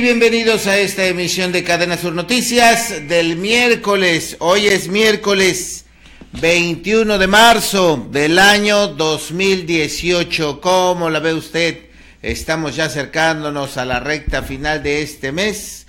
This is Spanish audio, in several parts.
bienvenidos a esta emisión de Cadena Sur Noticias del miércoles. Hoy es miércoles 21 de marzo del año 2018. ¿Cómo la ve usted? Estamos ya acercándonos a la recta final de este mes.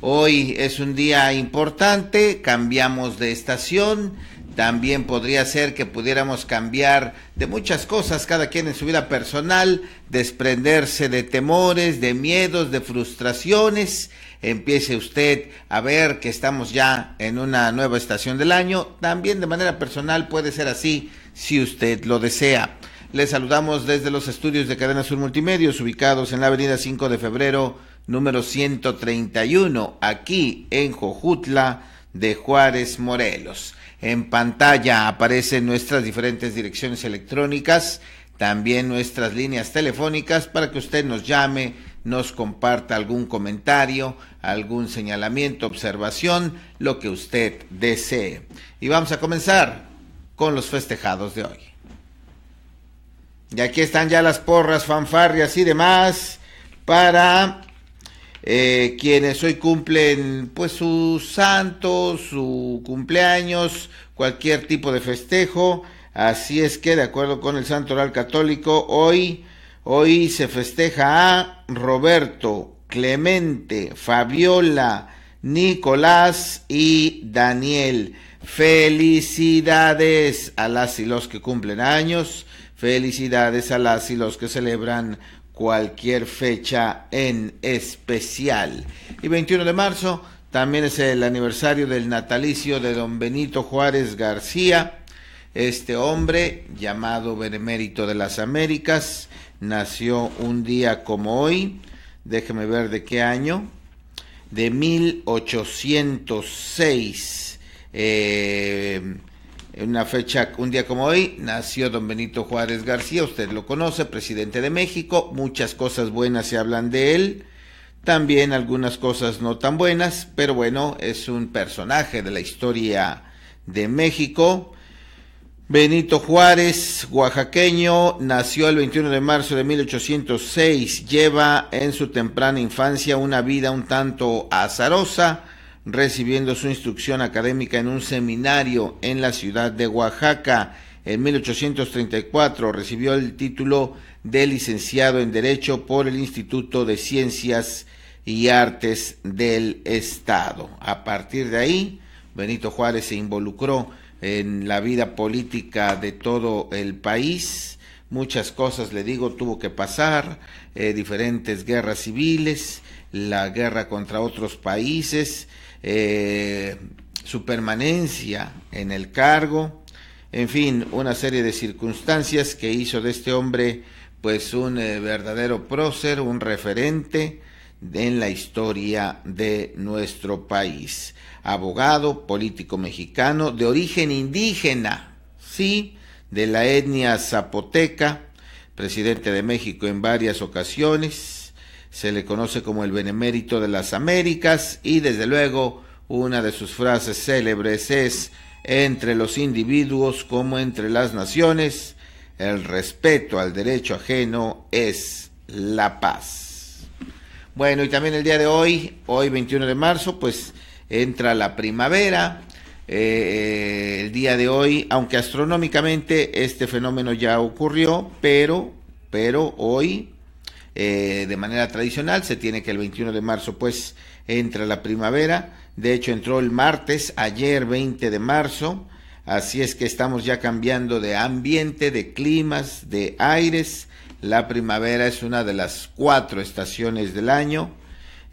Hoy es un día importante, cambiamos de estación también podría ser que pudiéramos cambiar de muchas cosas, cada quien en su vida personal, desprenderse de temores, de miedos, de frustraciones. Empiece usted a ver que estamos ya en una nueva estación del año. También de manera personal puede ser así si usted lo desea. Les saludamos desde los estudios de Cadena Sur Multimedios, ubicados en la avenida 5 de febrero, número 131, aquí en Jojutla de Juárez, Morelos. En pantalla aparecen nuestras diferentes direcciones electrónicas, también nuestras líneas telefónicas para que usted nos llame, nos comparta algún comentario, algún señalamiento, observación, lo que usted desee. Y vamos a comenzar con los festejados de hoy. Y aquí están ya las porras, fanfarrias y demás para eh, quienes hoy cumplen pues su santo, su cumpleaños, cualquier tipo de festejo. Así es que, de acuerdo con el Santo Oral Católico, hoy, hoy se festeja a Roberto, Clemente, Fabiola, Nicolás y Daniel. Felicidades a las y los que cumplen años. Felicidades a las y los que celebran cualquier fecha en especial. Y 21 de marzo también es el aniversario del natalicio de don Benito Juárez García, este hombre llamado Benemérito de las Américas, nació un día como hoy, déjeme ver de qué año, de 1806. Eh, en una fecha, un día como hoy, nació don Benito Juárez García, usted lo conoce, presidente de México, muchas cosas buenas se hablan de él, también algunas cosas no tan buenas, pero bueno, es un personaje de la historia de México. Benito Juárez, oaxaqueño, nació el 21 de marzo de 1806, lleva en su temprana infancia una vida un tanto azarosa, recibiendo su instrucción académica en un seminario en la ciudad de Oaxaca. En 1834 recibió el título de licenciado en Derecho por el Instituto de Ciencias y Artes del Estado. A partir de ahí, Benito Juárez se involucró en la vida política de todo el país. Muchas cosas, le digo, tuvo que pasar, eh, diferentes guerras civiles, la guerra contra otros países, eh, su permanencia en el cargo, en fin, una serie de circunstancias que hizo de este hombre pues un eh, verdadero prócer, un referente en la historia de nuestro país. Abogado, político mexicano, de origen indígena, sí, de la etnia zapoteca, presidente de México en varias ocasiones, se le conoce como el Benemérito de las Américas y desde luego una de sus frases célebres es entre los individuos como entre las naciones, el respeto al derecho ajeno es la paz. Bueno, y también el día de hoy, hoy 21 de marzo, pues entra la primavera. Eh, eh, el día de hoy, aunque astronómicamente este fenómeno ya ocurrió, pero, pero hoy eh, de manera tradicional. Se tiene que el 21 de marzo pues entra la primavera. De hecho entró el martes, ayer 20 de marzo. Así es que estamos ya cambiando de ambiente, de climas, de aires. La primavera es una de las cuatro estaciones del año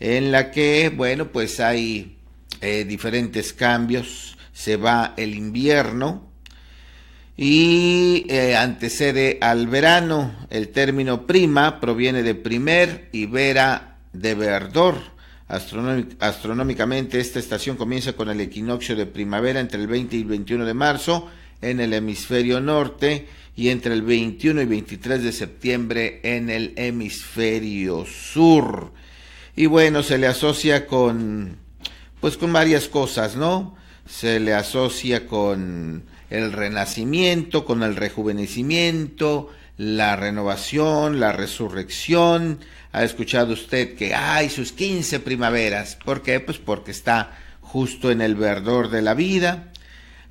en la que, bueno, pues hay eh, diferentes cambios. Se va el invierno, y eh, antecede al verano. El término prima proviene de primer y vera de verdor. Astronómicamente, esta estación comienza con el equinoccio de primavera entre el 20 y el 21 de marzo en el hemisferio norte y entre el 21 y 23 de septiembre en el hemisferio sur. Y bueno, se le asocia con, pues con varias cosas, ¿no? Se le asocia con el renacimiento, con el rejuvenecimiento, la renovación, la resurrección. Ha escuchado usted que hay sus 15 primaveras. ¿Por qué? Pues porque está justo en el verdor de la vida.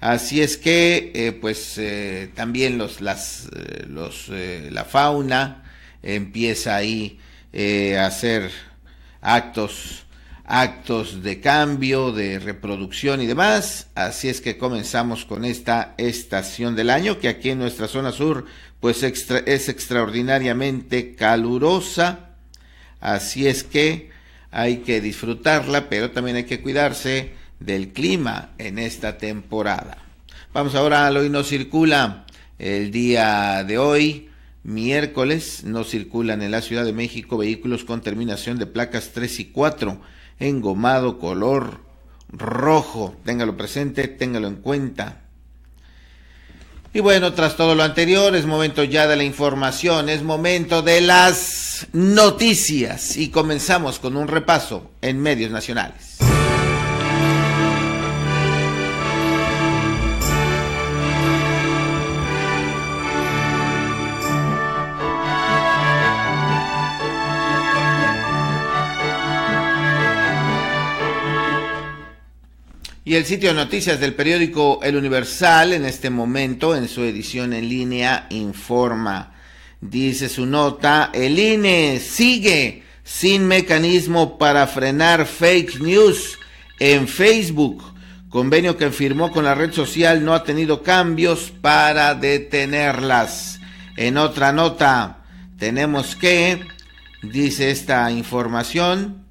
Así es que, eh, pues, eh, también los, las, eh, la fauna empieza ahí a hacer actos actos de cambio, de reproducción y demás. Así es que comenzamos con esta estación del año que aquí en nuestra zona sur pues es extraordinariamente calurosa. Así es que hay que disfrutarla, pero también hay que cuidarse del clima en esta temporada. Vamos ahora al hoy no circula. El día de hoy, miércoles, no circulan en la Ciudad de México vehículos con terminación de placas 3 y 4 engomado color rojo. Téngalo presente, téngalo en cuenta. Y bueno, tras todo lo anterior, es momento ya de la información, es momento de las noticias y comenzamos con un repaso en medios nacionales. Y el sitio de noticias del periódico El Universal en este momento, en su edición en línea, informa, dice su nota, el INE sigue sin mecanismo para frenar fake news en Facebook. Convenio que firmó con la red social no ha tenido cambios para detenerlas. En otra nota, tenemos que, dice esta información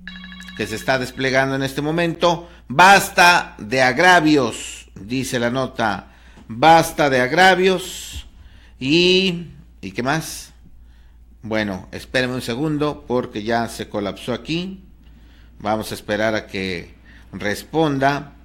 que se está desplegando en este momento, Basta de agravios, dice la nota. Basta de agravios. Y... ¿Y qué más? Bueno, espérenme un segundo porque ya se colapsó aquí. Vamos a esperar a que responda.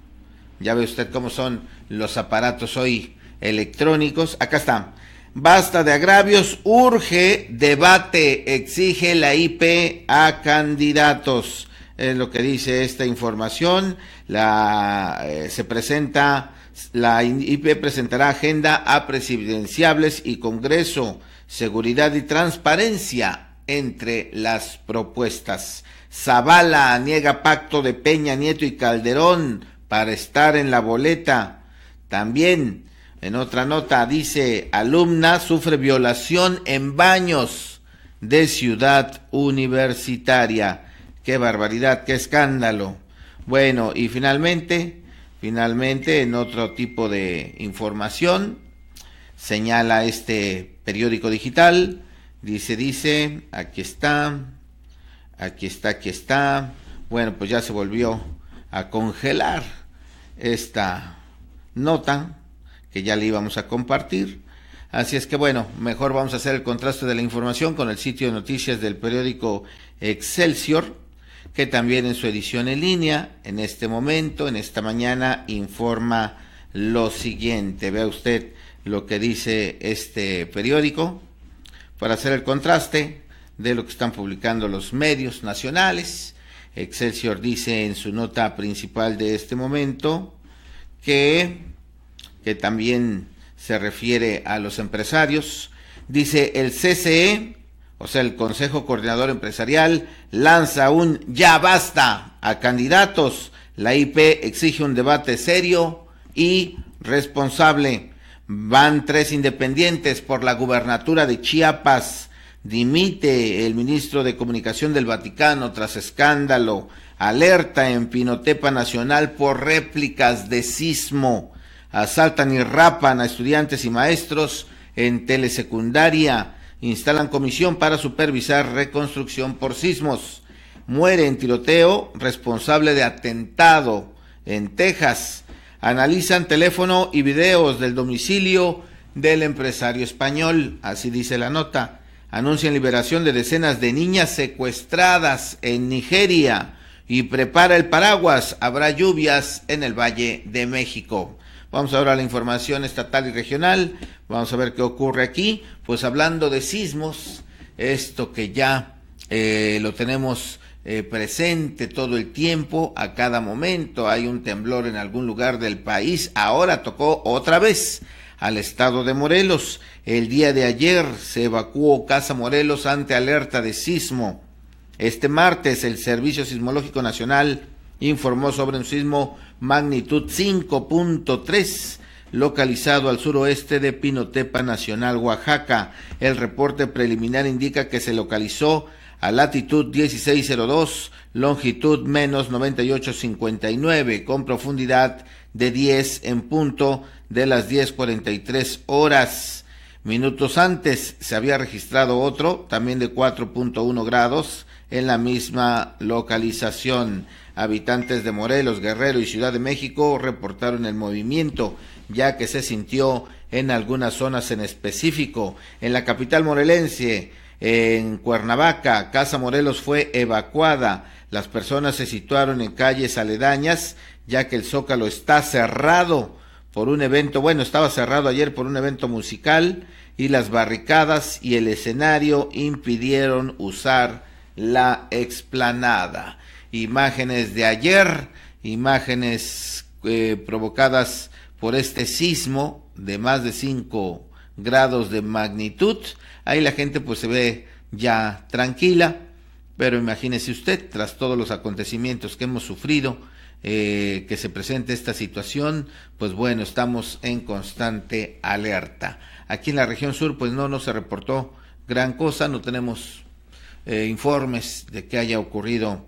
Ya ve usted cómo son los aparatos hoy electrónicos. Acá está. Basta de agravios, urge debate, exige la IP a candidatos. En lo que dice esta información. La, eh, se presenta, la IP presentará agenda a presidenciables y Congreso, seguridad y transparencia entre las propuestas. Zavala niega pacto de Peña Nieto y Calderón para estar en la boleta. También, en otra nota, dice, alumna sufre violación en baños de ciudad universitaria. Qué barbaridad, qué escándalo. Bueno, y finalmente, finalmente en otro tipo de información, señala este periódico digital, dice, dice, aquí está, aquí está, aquí está. Bueno, pues ya se volvió a congelar esta nota que ya le íbamos a compartir. Así es que bueno, mejor vamos a hacer el contraste de la información con el sitio de noticias del periódico Excelsior que también en su edición en línea, en este momento, en esta mañana, informa lo siguiente. Vea usted lo que dice este periódico para hacer el contraste de lo que están publicando los medios nacionales. Excelsior dice en su nota principal de este momento que, que también se refiere a los empresarios. Dice el CCE o sea, el Consejo Coordinador Empresarial, lanza un ya basta a candidatos. La IP exige un debate serio y responsable. Van tres independientes por la gubernatura de Chiapas. Dimite el ministro de Comunicación del Vaticano tras escándalo. Alerta en Pinotepa Nacional por réplicas de sismo. Asaltan y rapan a estudiantes y maestros en telesecundaria instalan comisión para supervisar reconstrucción por sismos. Muere en tiroteo responsable de atentado en Texas. Analizan teléfono y videos del domicilio del empresario español, así dice la nota. Anuncian liberación de decenas de niñas secuestradas en Nigeria y prepara el paraguas, habrá lluvias en el Valle de México. Vamos ahora a la información estatal y regional. Vamos a ver qué ocurre aquí. Pues hablando de sismos, esto que ya eh, lo tenemos eh, presente todo el tiempo, a cada momento hay un temblor en algún lugar del país. Ahora tocó otra vez al estado de Morelos. El día de ayer se evacuó Casa Morelos ante alerta de sismo. Este martes el Servicio Sismológico Nacional informó sobre un sismo magnitud 5.3 localizado al suroeste de Pinotepa Nacional, Oaxaca. El reporte preliminar indica que se localizó a latitud 1602, longitud menos 9859, con profundidad de 10 en punto de las 10.43 horas. Minutos antes se había registrado otro, también de 4.1 grados, en la misma localización. Habitantes de Morelos, Guerrero y Ciudad de México reportaron el movimiento, ya que se sintió en algunas zonas en específico. En la capital morelense, en Cuernavaca, Casa Morelos fue evacuada. Las personas se situaron en calles aledañas, ya que el zócalo está cerrado por un evento, bueno, estaba cerrado ayer por un evento musical y las barricadas y el escenario impidieron usar la explanada imágenes de ayer, imágenes eh, provocadas por este sismo de más de 5 grados de magnitud. Ahí la gente pues se ve ya tranquila, pero imagínese usted, tras todos los acontecimientos que hemos sufrido, eh, que se presente esta situación, pues bueno, estamos en constante alerta. Aquí en la región sur, pues no, nos se reportó gran cosa, no tenemos eh, informes de que haya ocurrido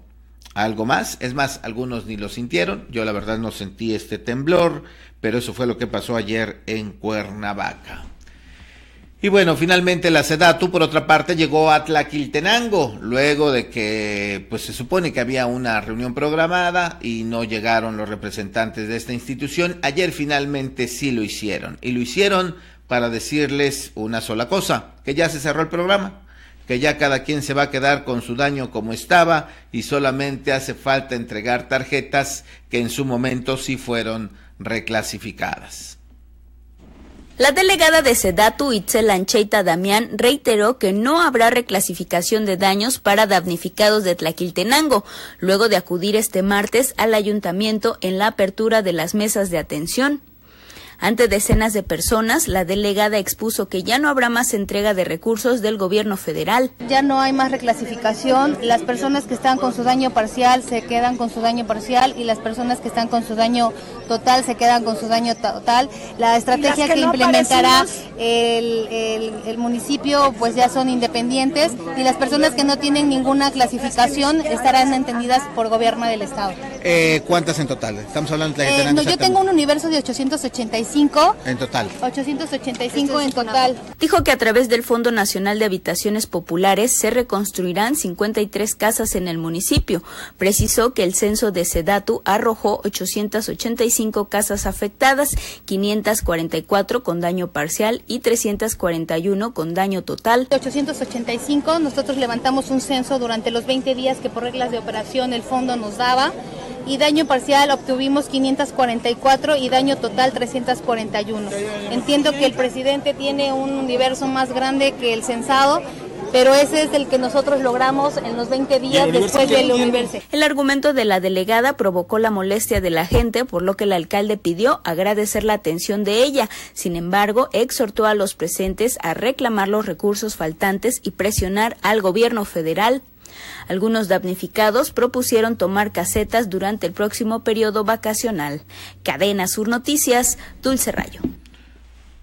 algo más. Es más, algunos ni lo sintieron. Yo la verdad no sentí este temblor, pero eso fue lo que pasó ayer en Cuernavaca. Y bueno, finalmente la SEDATU, por otra parte, llegó a Tlaquiltenango, luego de que pues se supone que había una reunión programada y no llegaron los representantes de esta institución. Ayer finalmente sí lo hicieron. Y lo hicieron para decirles una sola cosa, que ya se cerró el programa que ya cada quien se va a quedar con su daño como estaba y solamente hace falta entregar tarjetas que en su momento sí fueron reclasificadas. La delegada de Sedatu Itzel Ancheita Damián reiteró que no habrá reclasificación de daños para damnificados de Tlaquiltenango, luego de acudir este martes al ayuntamiento en la apertura de las mesas de atención. Ante decenas de personas, la delegada expuso que ya no habrá más entrega de recursos del gobierno federal. Ya no hay más reclasificación, las personas que están con su daño parcial se quedan con su daño parcial y las personas que están con su daño total se quedan con su daño total. La estrategia que, implementará el, municipio pues ya son independientes y las personas que no tienen ninguna clasificación estarán entendidas por gobierno del Estado. Eh, ¿Cuántas en total? Estamos hablando de la eh, Yo tengo un universo de 885 en total. 885 en total. Dijo que a través del Fondo Nacional de Habitaciones Populares se reconstruirán 53 casas en el municipio. Precisó que el censo de Sedatu arrojó 885 casas afectadas, 544 con daño parcial y 341 con daño total. 885, nosotros levantamos un censo durante los 20 días que por reglas de operación el fondo nos daba y daño parcial obtuvimos 544 y daño total 300 41. Entiendo que el presidente tiene un universo más grande que el censado, pero ese es el que nosotros logramos en los 20 días después del universo. El argumento de la delegada provocó la molestia de la gente, por lo que el alcalde pidió agradecer la atención de ella. Sin embargo, exhortó a los presentes a reclamar los recursos faltantes y presionar al gobierno federal algunos damnificados propusieron tomar casetas durante el próximo periodo vacacional. Cadena Sur Noticias, Dulce Rayo.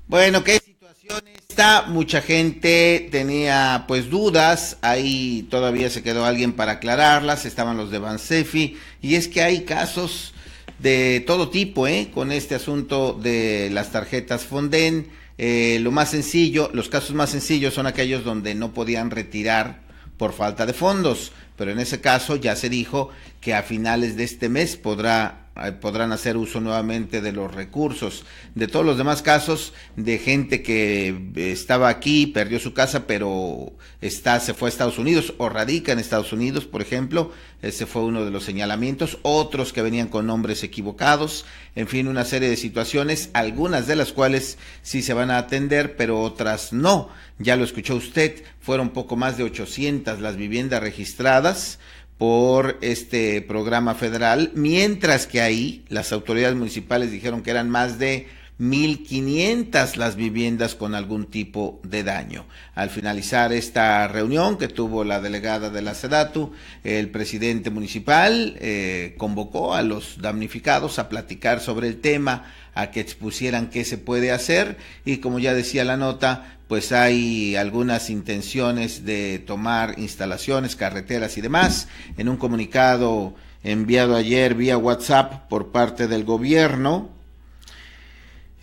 Bueno, ¿qué situación está? Mucha gente tenía pues dudas, ahí todavía se quedó alguien para aclararlas, estaban los de Bansefi, y es que hay casos de todo tipo, ¿eh? Con este asunto de las tarjetas Fonden. Eh, lo más sencillo, los casos más sencillos son aquellos donde no podían retirar por falta de fondos, pero en ese caso ya se dijo que a finales de este mes podrá podrán hacer uso nuevamente de los recursos. De todos los demás casos de gente que eh, estaba aquí, perdió su casa, pero está, se fue a Estados Unidos o radica en Estados Unidos, por ejemplo, ese fue uno de los señalamientos. Otros que venían con nombres equivocados, en fin, una serie de situaciones, algunas de las cuales sí se van a atender, pero otras no. Ya lo escuchó usted, fueron poco más de 800 las viviendas registradas por este programa federal, mientras que ahí las autoridades municipales dijeron que eran más de 1.500 las viviendas con algún tipo de daño. Al finalizar esta reunión que tuvo la delegada de la SEDATU, el presidente municipal eh, convocó a los damnificados a platicar sobre el tema, a que expusieran qué se puede hacer y como ya decía la nota, pues hay algunas intenciones de tomar instalaciones, carreteras y demás. En un comunicado enviado ayer vía WhatsApp por parte del gobierno,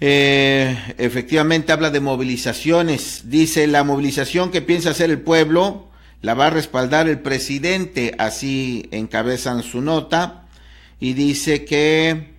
eh, efectivamente habla de movilizaciones. Dice, la movilización que piensa hacer el pueblo la va a respaldar el presidente. Así encabezan su nota. Y dice que,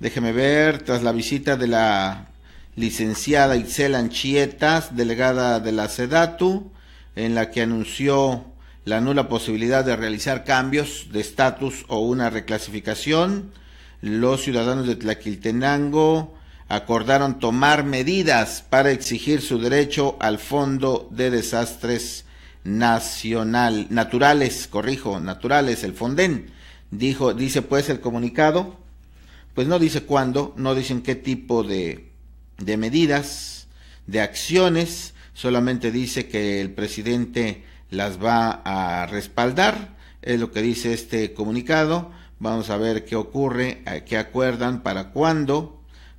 déjeme ver, tras la visita de la licenciada Itzel Anchietas, delegada de la SEDATU, en la que anunció la nula posibilidad de realizar cambios de estatus o una reclasificación. Los ciudadanos de Tlaquiltenango acordaron tomar medidas para exigir su derecho al Fondo de Desastres Nacional, Naturales, corrijo, Naturales, el Fonden. Dijo, dice pues el comunicado, pues no dice cuándo, no dicen qué tipo de, de medidas, de acciones, solamente dice que el presidente las va a respaldar, es lo que dice este comunicado. Vamos a ver qué ocurre, qué acuerdan, para cuándo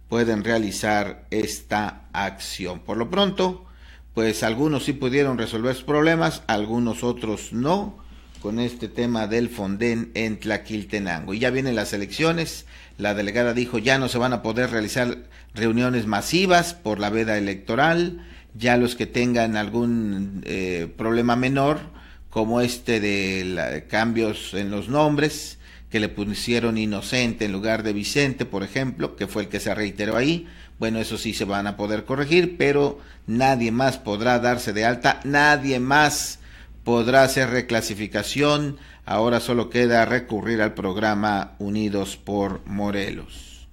pueden realizar esta acción. Por lo pronto, pues algunos sí pudieron resolver sus problemas, algunos otros no, con este tema del fondén en Tlaquiltenango. Y ya vienen las elecciones, la delegada dijo ya no se van a poder realizar reuniones masivas por la veda electoral, ya los que tengan algún eh, problema menor, como este de cambios en los nombres, que le pusieron inocente en lugar de Vicente, por ejemplo, que fue el que se reiteró ahí. Bueno, eso sí se van a poder corregir, pero nadie más podrá darse de alta, nadie más podrá hacer reclasificación. Ahora solo queda recurrir al programa Unidos por Morelos.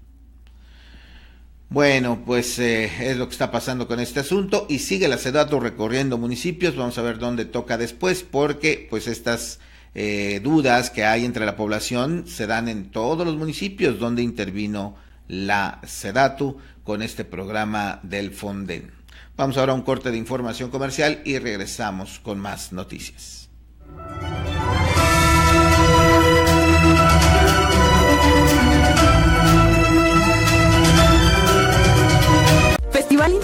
Bueno, pues eh, es lo que está pasando con este asunto y sigue la SEDATU recorriendo municipios. Vamos a ver dónde toca después porque pues estas eh, dudas que hay entre la población se dan en todos los municipios donde intervino la SEDATU con este programa del Fonden. Vamos ahora a un corte de información comercial y regresamos con más noticias.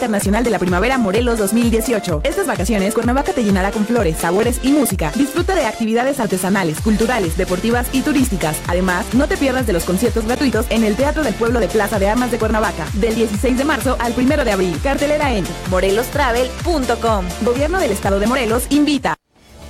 Internacional de la Primavera Morelos 2018. Estas vacaciones, Cuernavaca te llenará con flores, sabores y música. Disfruta de actividades artesanales, culturales, deportivas y turísticas. Además, no te pierdas de los conciertos gratuitos en el Teatro del Pueblo de Plaza de Armas de Cuernavaca, del 16 de marzo al 1 de abril. Cartelera en morelostravel.com. Gobierno del Estado de Morelos invita.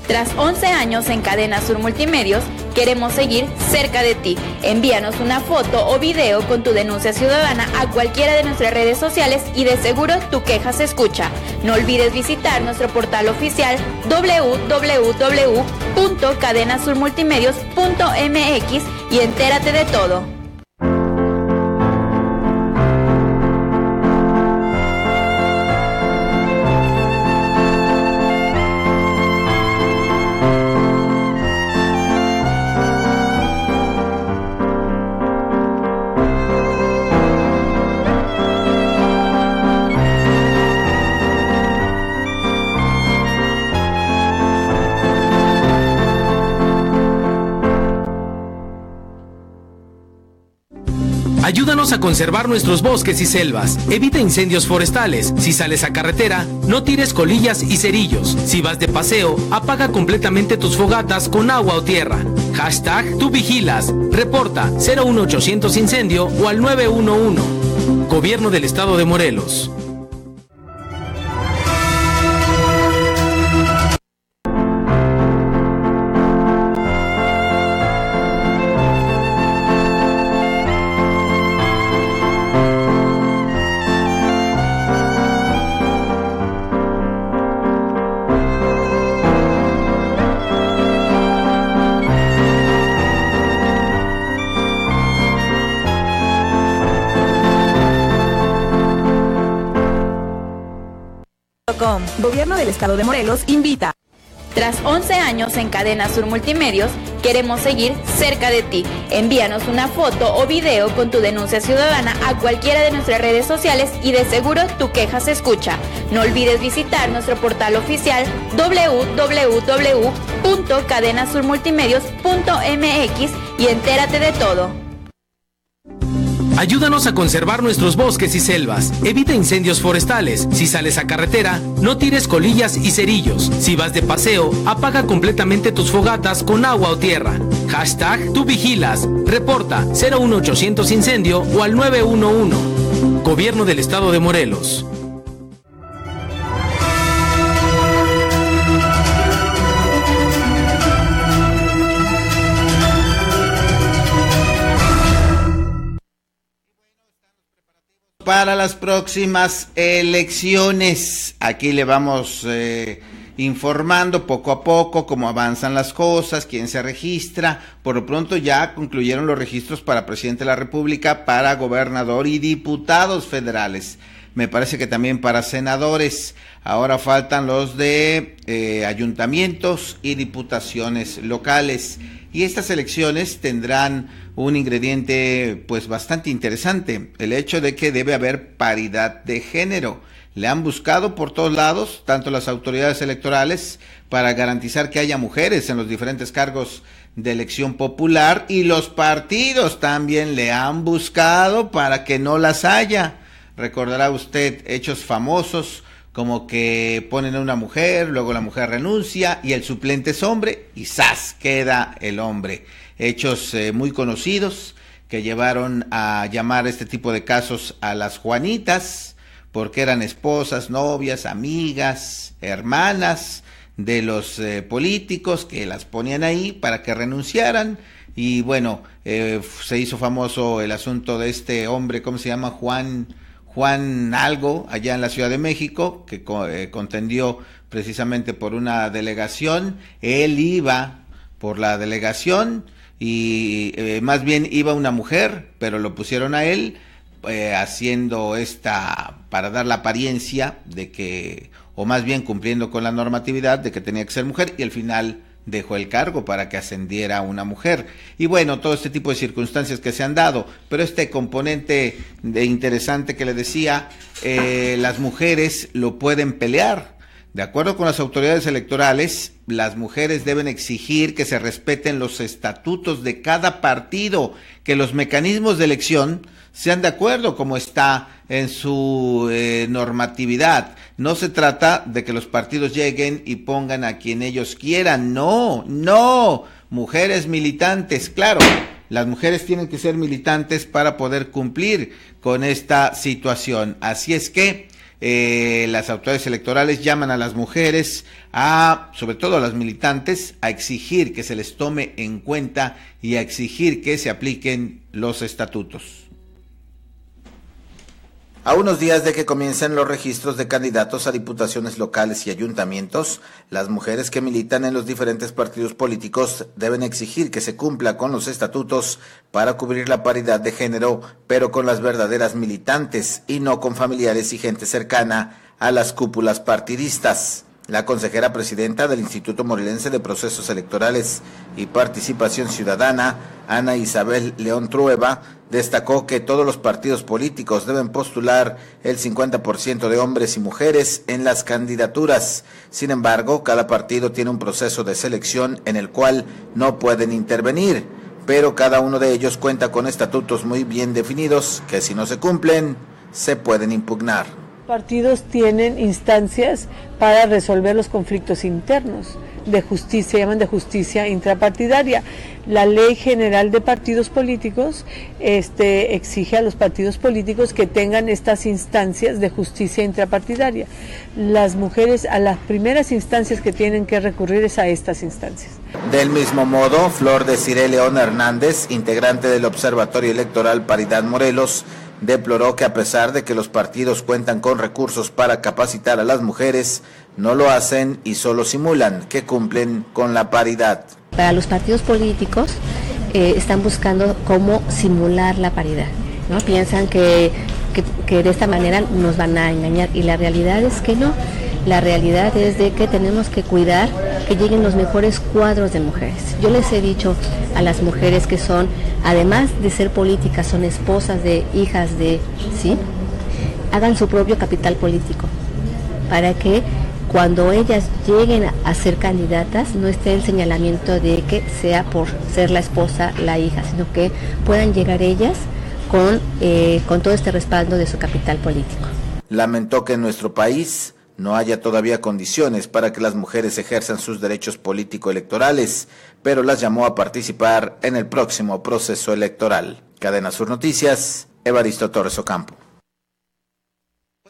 Tras 11 años en Cadena Sur Multimedios, queremos seguir cerca de ti. Envíanos una foto o video con tu denuncia ciudadana a cualquiera de nuestras redes sociales y de seguro tu queja se escucha. No olvides visitar nuestro portal oficial www.cadenasurmultimedios.mx y entérate de todo. a conservar nuestros bosques y selvas. Evita incendios forestales. Si sales a carretera, no tires colillas y cerillos. Si vas de paseo, apaga completamente tus fogatas con agua o tierra. Hashtag tú vigilas. Reporta 01800 incendio o al 911. Gobierno del Estado de Morelos. Estado de Morelos invita. Tras 11 años en Cadena Sur Multimedios, queremos seguir cerca de ti. Envíanos una foto o video con tu denuncia ciudadana a cualquiera de nuestras redes sociales y de seguro tu queja se escucha. No olvides visitar nuestro portal oficial www.cadenasurmultimedios.mx y entérate de todo. Ayúdanos a conservar nuestros bosques y selvas. Evita incendios forestales. Si sales a carretera, no tires colillas y cerillos. Si vas de paseo, apaga completamente tus fogatas con agua o tierra. Hashtag tú vigilas. Reporta 01800 incendio o al 911. Gobierno del Estado de Morelos. para las próximas elecciones. Aquí le vamos eh, informando poco a poco cómo avanzan las cosas, quién se registra. Por lo pronto ya concluyeron los registros para presidente de la República, para gobernador y diputados federales. Me parece que también para senadores. Ahora faltan los de eh, ayuntamientos y diputaciones locales y estas elecciones tendrán un ingrediente pues bastante interesante, el hecho de que debe haber paridad de género. Le han buscado por todos lados, tanto las autoridades electorales, para garantizar que haya mujeres en los diferentes cargos de elección popular y los partidos también le han buscado para que no las haya. Recordará usted hechos famosos como que ponen a una mujer, luego la mujer renuncia y el suplente es hombre y ¡zas! queda el hombre. Hechos eh, muy conocidos que llevaron a llamar este tipo de casos a las Juanitas, porque eran esposas, novias, amigas, hermanas de los eh, políticos que las ponían ahí para que renunciaran. Y bueno, eh, se hizo famoso el asunto de este hombre, ¿cómo se llama? Juan. Juan Algo, allá en la Ciudad de México, que eh, contendió precisamente por una delegación. Él iba por la delegación y eh, más bien iba una mujer, pero lo pusieron a él eh, haciendo esta, para dar la apariencia de que, o más bien cumpliendo con la normatividad de que tenía que ser mujer y al final dejó el cargo para que ascendiera una mujer. Y bueno, todo este tipo de circunstancias que se han dado, pero este componente de interesante que le decía, eh, las mujeres lo pueden pelear de acuerdo con las autoridades electorales, las mujeres deben exigir que se respeten los estatutos de cada partido, que los mecanismos de elección sean de acuerdo como está en su eh, normatividad. No se trata de que los partidos lleguen y pongan a quien ellos quieran. No, no. Mujeres militantes, claro. Las mujeres tienen que ser militantes para poder cumplir con esta situación. Así es que eh, las autoridades electorales llaman a las mujeres, a, sobre todo a las militantes, a exigir que se les tome en cuenta y a exigir que se apliquen los estatutos. A unos días de que comiencen los registros de candidatos a diputaciones locales y ayuntamientos, las mujeres que militan en los diferentes partidos políticos deben exigir que se cumpla con los estatutos para cubrir la paridad de género, pero con las verdaderas militantes y no con familiares y gente cercana a las cúpulas partidistas. La consejera presidenta del Instituto Morilense de Procesos Electorales y Participación Ciudadana, Ana Isabel León Trueba, destacó que todos los partidos políticos deben postular el 50% de hombres y mujeres en las candidaturas. Sin embargo, cada partido tiene un proceso de selección en el cual no pueden intervenir, pero cada uno de ellos cuenta con estatutos muy bien definidos que si no se cumplen, se pueden impugnar partidos tienen instancias para resolver los conflictos internos de justicia, llaman de justicia intrapartidaria. La ley general de partidos políticos este, exige a los partidos políticos que tengan estas instancias de justicia intrapartidaria. Las mujeres a las primeras instancias que tienen que recurrir es a estas instancias. Del mismo modo, Flor de Cire León Hernández, integrante del Observatorio Electoral Paridad Morelos, deploró que a pesar de que los partidos cuentan con recursos para capacitar a las mujeres, no lo hacen y solo simulan que cumplen con la paridad. Para los partidos políticos eh, están buscando cómo simular la paridad. ¿no? Piensan que, que de esta manera nos van a engañar y la realidad es que no. La realidad es de que tenemos que cuidar que lleguen los mejores cuadros de mujeres. Yo les he dicho a las mujeres que son, además de ser políticas, son esposas de hijas de, ¿sí? Hagan su propio capital político para que cuando ellas lleguen a ser candidatas no esté el señalamiento de que sea por ser la esposa, la hija, sino que puedan llegar ellas con, eh, con todo este respaldo de su capital político. Lamentó que en nuestro país no haya todavía condiciones para que las mujeres ejerzan sus derechos político-electorales, pero las llamó a participar en el próximo proceso electoral. Cadena Sur Noticias, Evaristo Torres Ocampo.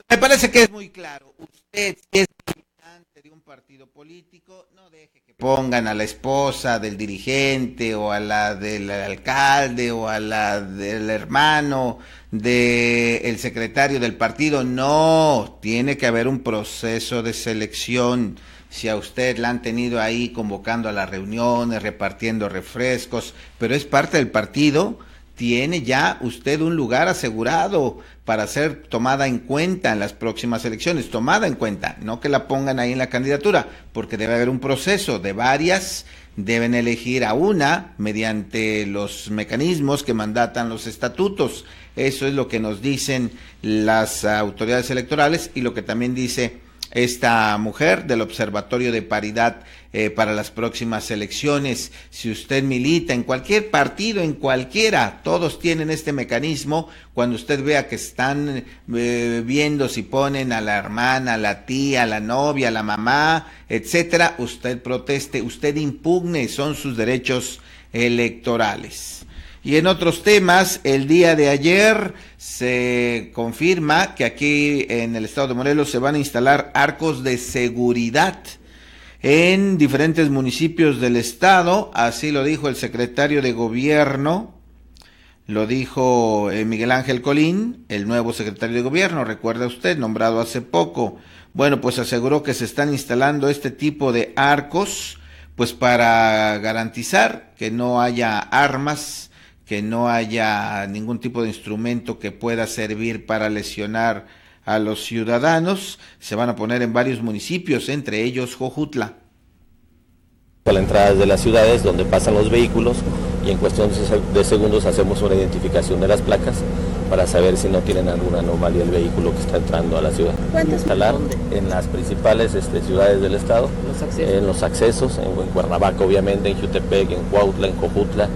me parece que es muy claro. Usted, es militante de un partido político, no deje pongan a la esposa del dirigente o a la del alcalde o a la del hermano del el secretario del partido. No, tiene que haber un proceso de selección. Si a usted la han tenido ahí convocando a las reuniones, repartiendo refrescos, pero es parte del partido, tiene ya usted un lugar asegurado, para ser tomada en cuenta en las próximas elecciones, tomada en cuenta, no que la pongan ahí en la candidatura, porque debe haber un proceso de varias, deben elegir a una mediante los mecanismos que mandatan los estatutos. Eso es lo que nos dicen las autoridades electorales y lo que también dice esta mujer del Observatorio de Paridad eh, para las próximas elecciones. Si usted milita en cualquier partido, en cualquiera, todos tienen este mecanismo. Cuando usted vea que están eh, viendo si ponen a la hermana, a la tía, a la novia, a la mamá, etcétera, usted proteste, usted impugne, son sus derechos electorales. Y en otros temas, el día de ayer se confirma que aquí en el estado de Morelos se van a instalar arcos de seguridad en diferentes municipios del estado, así lo dijo el secretario de gobierno, lo dijo eh, Miguel Ángel Colín, el nuevo secretario de gobierno, recuerda usted, nombrado hace poco. Bueno, pues aseguró que se están instalando este tipo de arcos, pues para garantizar que no haya armas, que no haya ningún tipo de instrumento que pueda servir para lesionar a los ciudadanos. Se van a poner en varios municipios, entre ellos Jojutla. para la entrada de las ciudades donde pasan los vehículos y en cuestión de segundos hacemos una identificación de las placas para saber si no tienen alguna anomalía el vehículo que está entrando a la ciudad. Instalar en las principales este, ciudades del estado, en los accesos, en, Cuernavaca obviamente, en Jutepec, en Cuautla, en Cojutla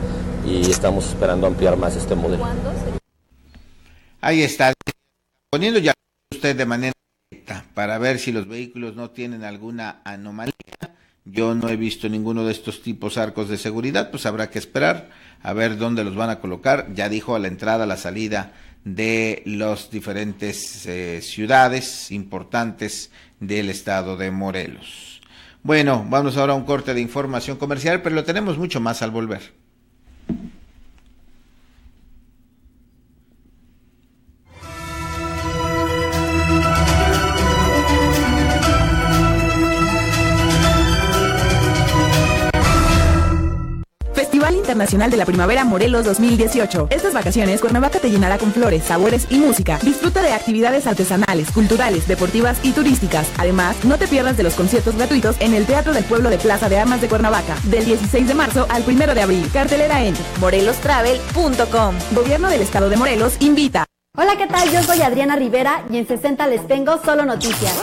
y estamos esperando ampliar más este modelo. Ahí está, poniendo ya usted de manera directa para ver si los vehículos no tienen alguna anomalía. Yo no he visto ninguno de estos tipos arcos de seguridad, pues habrá que esperar a ver dónde los van a colocar. Ya dijo a la entrada, a la salida de las diferentes eh, ciudades importantes del estado de Morelos. Bueno, vamos ahora a un corte de información comercial, pero lo tenemos mucho más al volver. Nacional de la Primavera Morelos 2018. Estas vacaciones, Cuernavaca te llenará con flores, sabores y música. Disfruta de actividades artesanales, culturales, deportivas y turísticas. Además, no te pierdas de los conciertos gratuitos en el Teatro del Pueblo de Plaza de Armas de Cuernavaca, del 16 de marzo al 1 de abril. Cartelera en morelostravel.com. Gobierno del Estado de Morelos invita. Hola, ¿qué tal? Yo soy Adriana Rivera y en 60 les tengo solo noticias.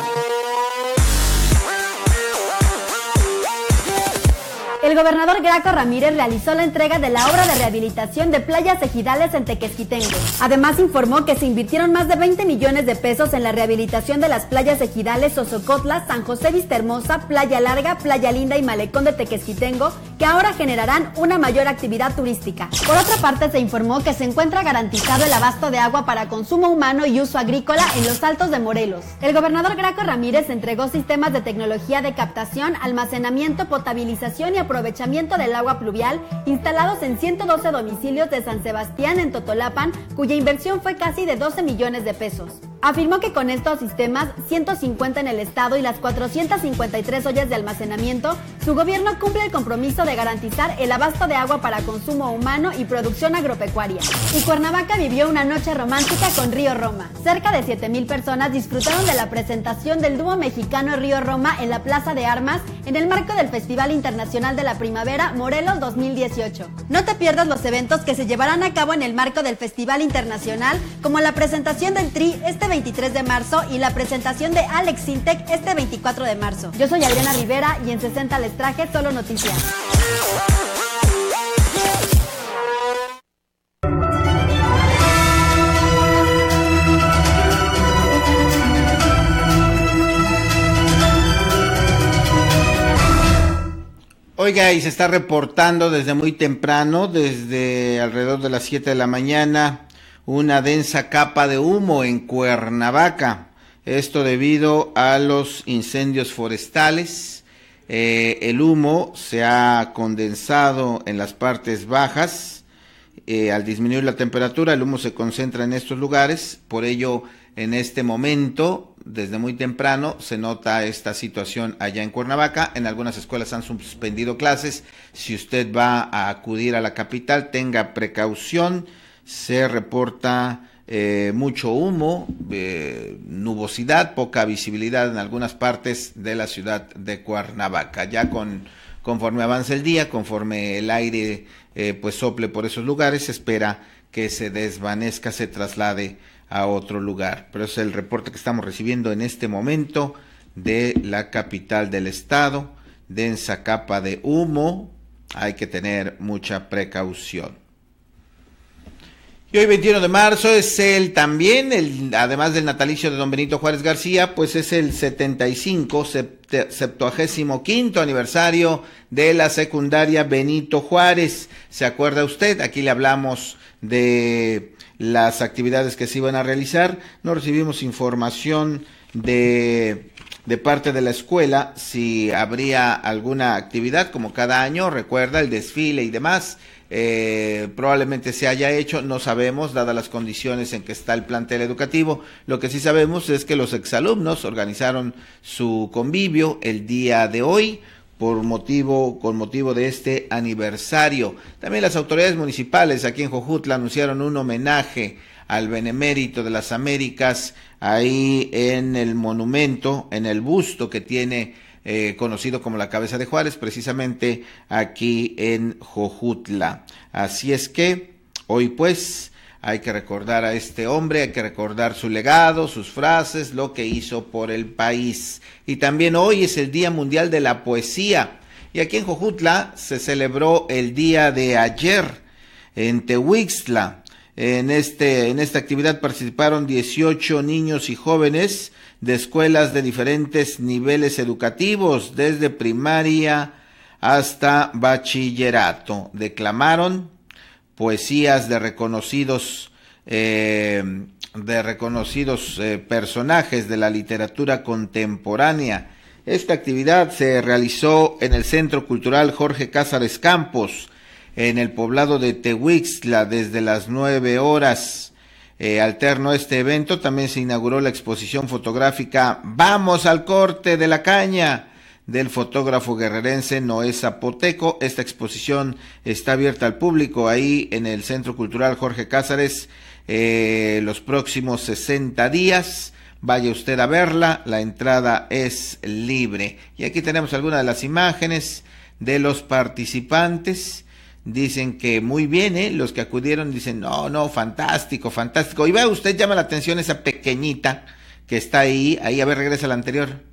El gobernador Graco Ramírez realizó la entrega de la obra de rehabilitación de playas ejidales en Tequesquitengo. Además informó que se invirtieron más de 20 millones de pesos en la rehabilitación de las playas ejidales Osocotla, San José Vistahermosa, Playa Larga, Playa Linda y Malecón de Tequesquitengo, que ahora generarán una mayor actividad turística. Por otra parte, se informó que se encuentra garantizado el abasto de agua para consumo humano y uso agrícola en los Altos de Morelos. El gobernador Graco Ramírez entregó sistemas de tecnología de captación, almacenamiento, potabilización y aprovechamiento del agua pluvial instalados en 112 domicilios de San Sebastián en Totolapan, cuya inversión fue casi de 12 millones de pesos. Afirmó que con estos sistemas, 150 en el Estado y las 453 ollas de almacenamiento, su gobierno cumple el compromiso de garantizar el abasto de agua para consumo humano y producción agropecuaria. Y Cuernavaca vivió una noche romántica con Río Roma. Cerca de 7.000 personas disfrutaron de la presentación del dúo mexicano Río Roma en la Plaza de Armas en el marco del Festival Internacional de la Primavera Morelos 2018. No te pierdas los eventos que se llevarán a cabo en el marco del Festival Internacional, como la presentación del TRI este 23 de marzo y la presentación de Alex Sintec este 24 de marzo. Yo soy Adriana Rivera y en 60 les traje solo noticias. Oiga, y se está reportando desde muy temprano, desde alrededor de las 7 de la mañana, una densa capa de humo en Cuernavaca. Esto debido a los incendios forestales. Eh, el humo se ha condensado en las partes bajas. Eh, al disminuir la temperatura, el humo se concentra en estos lugares. Por ello, en este momento, desde muy temprano, se nota esta situación allá en Cuernavaca. En algunas escuelas han suspendido clases. Si usted va a acudir a la capital, tenga precaución se reporta eh, mucho humo, eh, nubosidad, poca visibilidad en algunas partes de la ciudad de Cuernavaca. Ya conforme avanza el día, conforme el aire eh, pues sople por esos lugares, se espera que se desvanezca, se traslade a otro lugar. Pero es el reporte que estamos recibiendo en este momento de la capital del estado, densa capa de humo, hay que tener mucha precaución. Y hoy 21 de marzo es el también, el, además del natalicio de don Benito Juárez García, pues es el 75, septuagésimo quinto aniversario de la secundaria Benito Juárez. ¿Se acuerda usted? Aquí le hablamos de las actividades que se iban a realizar. No recibimos información de, de parte de la escuela si habría alguna actividad, como cada año, recuerda, el desfile y demás eh, probablemente se haya hecho, no sabemos, dadas las condiciones en que está el plantel educativo. Lo que sí sabemos es que los exalumnos organizaron su convivio el día de hoy por motivo, con motivo de este aniversario. También las autoridades municipales aquí en Jojutla anunciaron un homenaje al benemérito de las Américas ahí en el monumento, en el busto que tiene eh, conocido como la Cabeza de Juárez, precisamente aquí en Jojutla. Así es que hoy pues hay que recordar a este hombre, hay que recordar su legado, sus frases, lo que hizo por el país. Y también hoy es el Día Mundial de la Poesía. Y aquí en Jojutla se celebró el día de ayer en Tehuixtla. En, este, en esta actividad participaron 18 niños y jóvenes de escuelas de diferentes niveles educativos, desde primaria hasta bachillerato. Declamaron poesías de reconocidos eh, de reconocidos eh, personajes de la literatura contemporánea. Esta actividad se realizó en el Centro Cultural Jorge Cázares Campos, en el poblado de Tehuixtla, desde las nueve horas eh, alterno este evento, también se inauguró la exposición fotográfica Vamos al corte de la caña del fotógrafo guerrerense Noé Zapoteco. Esta exposición está abierta al público ahí en el Centro Cultural Jorge Cázares eh, los próximos 60 días. Vaya usted a verla, la entrada es libre. Y aquí tenemos algunas de las imágenes de los participantes dicen que muy bien, ¿eh? los que acudieron dicen, no, no, fantástico, fantástico. Y vea, usted llama la atención esa pequeñita que está ahí, ahí, a ver, regresa la anterior,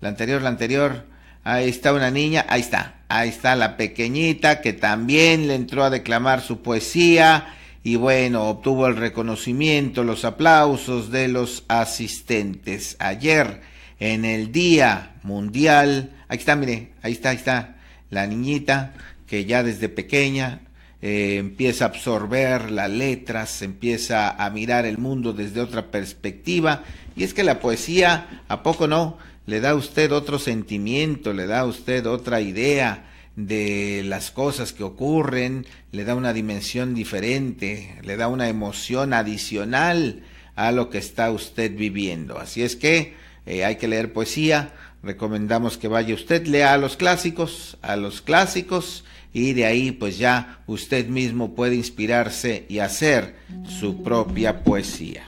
la anterior, la anterior. Ahí está una niña, ahí está, ahí está la pequeñita que también le entró a declamar su poesía y bueno, obtuvo el reconocimiento, los aplausos de los asistentes. Ayer, en el Día Mundial, Ahí está, mire, ahí está, ahí está, la niñita que ya desde pequeña eh, empieza a absorber las letras, empieza a mirar el mundo desde otra perspectiva. Y es que la poesía, ¿a poco no? Le da a usted otro sentimiento, le da a usted otra idea de las cosas que ocurren, le da una dimensión diferente, le da una emoción adicional a lo que está usted viviendo. Así es que eh, hay que leer poesía, recomendamos que vaya usted, lea a los clásicos, a los clásicos, y de ahí pues ya usted mismo puede inspirarse y hacer su propia poesía.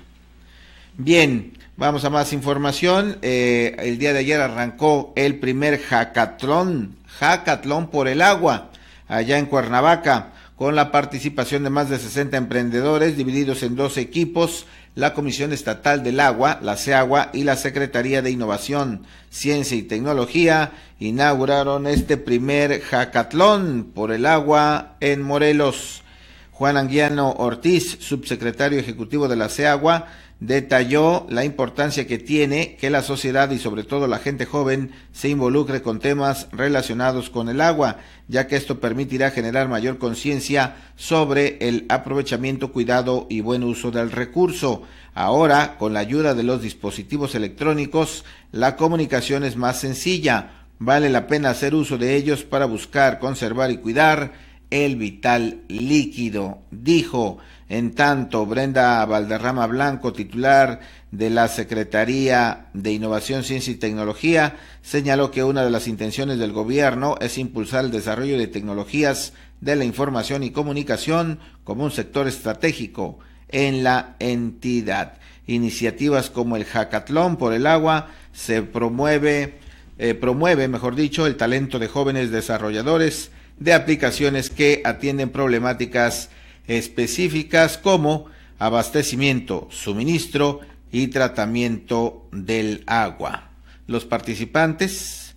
Bien, vamos a más información. Eh, el día de ayer arrancó el primer jacatlón, jacatlón por el agua, allá en Cuernavaca, con la participación de más de 60 emprendedores divididos en dos equipos la Comisión Estatal del Agua, la CEAGUA y la Secretaría de Innovación, Ciencia y Tecnología inauguraron este primer jacatlón por el agua en Morelos. Juan Anguiano Ortiz, subsecretario ejecutivo de la CEAGUA, detalló la importancia que tiene que la sociedad y sobre todo la gente joven se involucre con temas relacionados con el agua, ya que esto permitirá generar mayor conciencia sobre el aprovechamiento, cuidado y buen uso del recurso. Ahora, con la ayuda de los dispositivos electrónicos, la comunicación es más sencilla. Vale la pena hacer uso de ellos para buscar, conservar y cuidar el vital líquido, dijo. En tanto, Brenda Valderrama Blanco, titular de la Secretaría de Innovación, Ciencia y Tecnología, señaló que una de las intenciones del gobierno es impulsar el desarrollo de tecnologías de la información y comunicación como un sector estratégico en la entidad. Iniciativas como el Hackathon por el agua se promueve, eh, promueve, mejor dicho, el talento de jóvenes desarrolladores de aplicaciones que atienden problemáticas específicas como abastecimiento, suministro y tratamiento del agua. Los participantes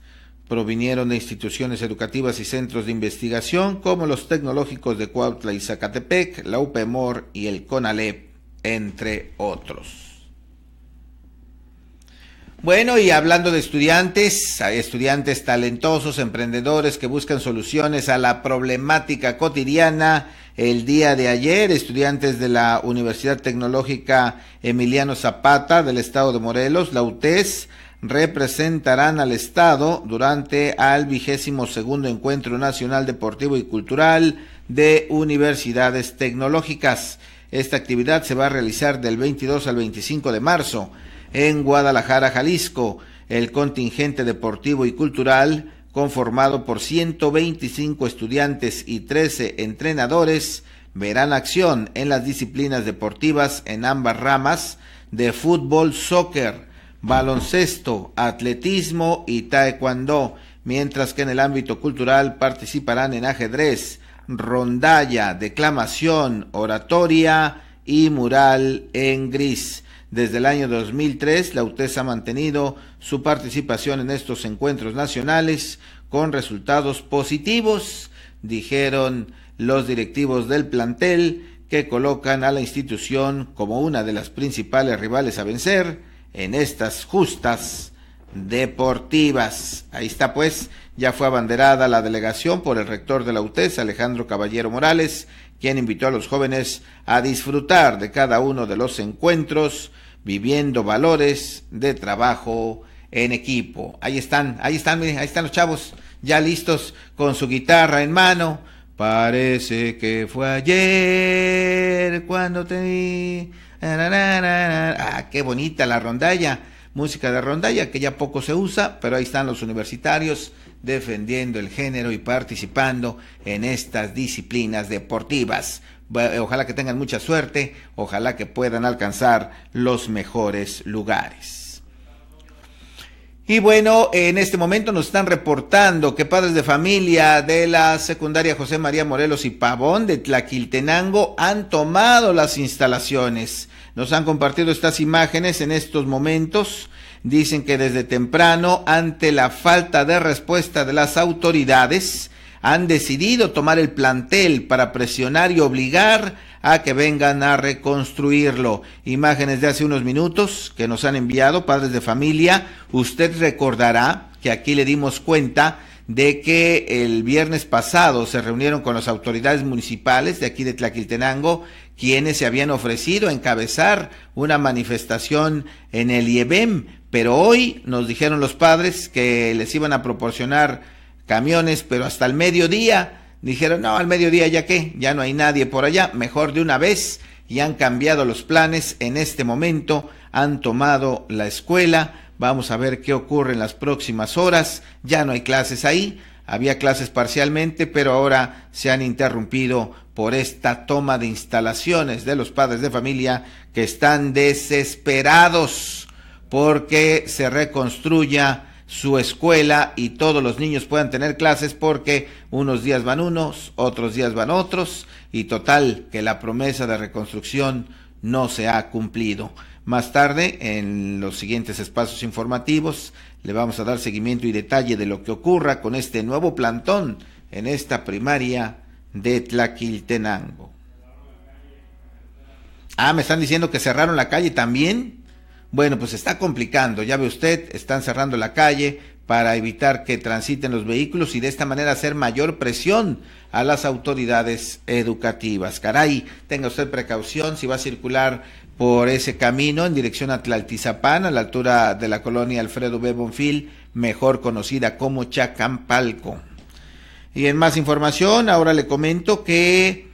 provinieron de instituciones educativas y centros de investigación como los tecnológicos de Cuautla y Zacatepec, la UPEMOR y el CONALEP, entre otros. Bueno, y hablando de estudiantes, estudiantes talentosos, emprendedores que buscan soluciones a la problemática cotidiana, el día de ayer. Estudiantes de la Universidad Tecnológica Emiliano Zapata del estado de Morelos, la UTES, representarán al Estado durante el vigésimo segundo Encuentro Nacional Deportivo y Cultural de Universidades Tecnológicas. Esta actividad se va a realizar del 22 al 25 de marzo en Guadalajara, Jalisco. El contingente deportivo y cultural conformado por 125 estudiantes y 13 entrenadores, verán acción en las disciplinas deportivas en ambas ramas de fútbol, soccer, baloncesto, atletismo y taekwondo, mientras que en el ámbito cultural participarán en ajedrez, rondalla, declamación, oratoria y mural en gris. Desde el año 2003, la UTES ha mantenido su participación en estos encuentros nacionales con resultados positivos, dijeron los directivos del plantel, que colocan a la institución como una de las principales rivales a vencer en estas justas deportivas. Ahí está pues, ya fue abanderada la delegación por el rector de la UTES, Alejandro Caballero Morales, quien invitó a los jóvenes a disfrutar de cada uno de los encuentros, viviendo valores de trabajo en equipo. Ahí están, ahí están, miren, ahí están los chavos, ya listos con su guitarra en mano. Parece que fue ayer cuando te vi. Ah, qué bonita la rondalla música de rondalla que ya poco se usa, pero ahí están los universitarios defendiendo el género y participando en estas disciplinas deportivas. Ojalá que tengan mucha suerte, ojalá que puedan alcanzar los mejores lugares. Y bueno, en este momento nos están reportando que padres de familia de la secundaria José María Morelos y Pavón de Tlaquiltenango han tomado las instalaciones. Nos han compartido estas imágenes en estos momentos. Dicen que desde temprano, ante la falta de respuesta de las autoridades, han decidido tomar el plantel para presionar y obligar a que vengan a reconstruirlo. Imágenes de hace unos minutos que nos han enviado padres de familia. Usted recordará que aquí le dimos cuenta de que el viernes pasado se reunieron con las autoridades municipales de aquí de Tlaquiltenango quienes se habían ofrecido a encabezar una manifestación en el IEBEM, pero hoy nos dijeron los padres que les iban a proporcionar camiones, pero hasta el mediodía dijeron, no, al mediodía ya qué, ya no hay nadie por allá, mejor de una vez, y han cambiado los planes en este momento, han tomado la escuela, vamos a ver qué ocurre en las próximas horas, ya no hay clases ahí, había clases parcialmente, pero ahora se han interrumpido por esta toma de instalaciones de los padres de familia que están desesperados porque se reconstruya su escuela y todos los niños puedan tener clases porque unos días van unos, otros días van otros y total que la promesa de reconstrucción no se ha cumplido. Más tarde, en los siguientes espacios informativos, le vamos a dar seguimiento y detalle de lo que ocurra con este nuevo plantón en esta primaria de Tlaquiltenango. Ah, me están diciendo que cerraron la calle también. Bueno, pues está complicando, ya ve usted, están cerrando la calle para evitar que transiten los vehículos y de esta manera hacer mayor presión a las autoridades educativas. Caray, tenga usted precaución si va a circular por ese camino en dirección a Tlaltizapán, a la altura de la colonia Alfredo B. Bonfil, mejor conocida como Chacampalco. Y en más información, ahora le comento que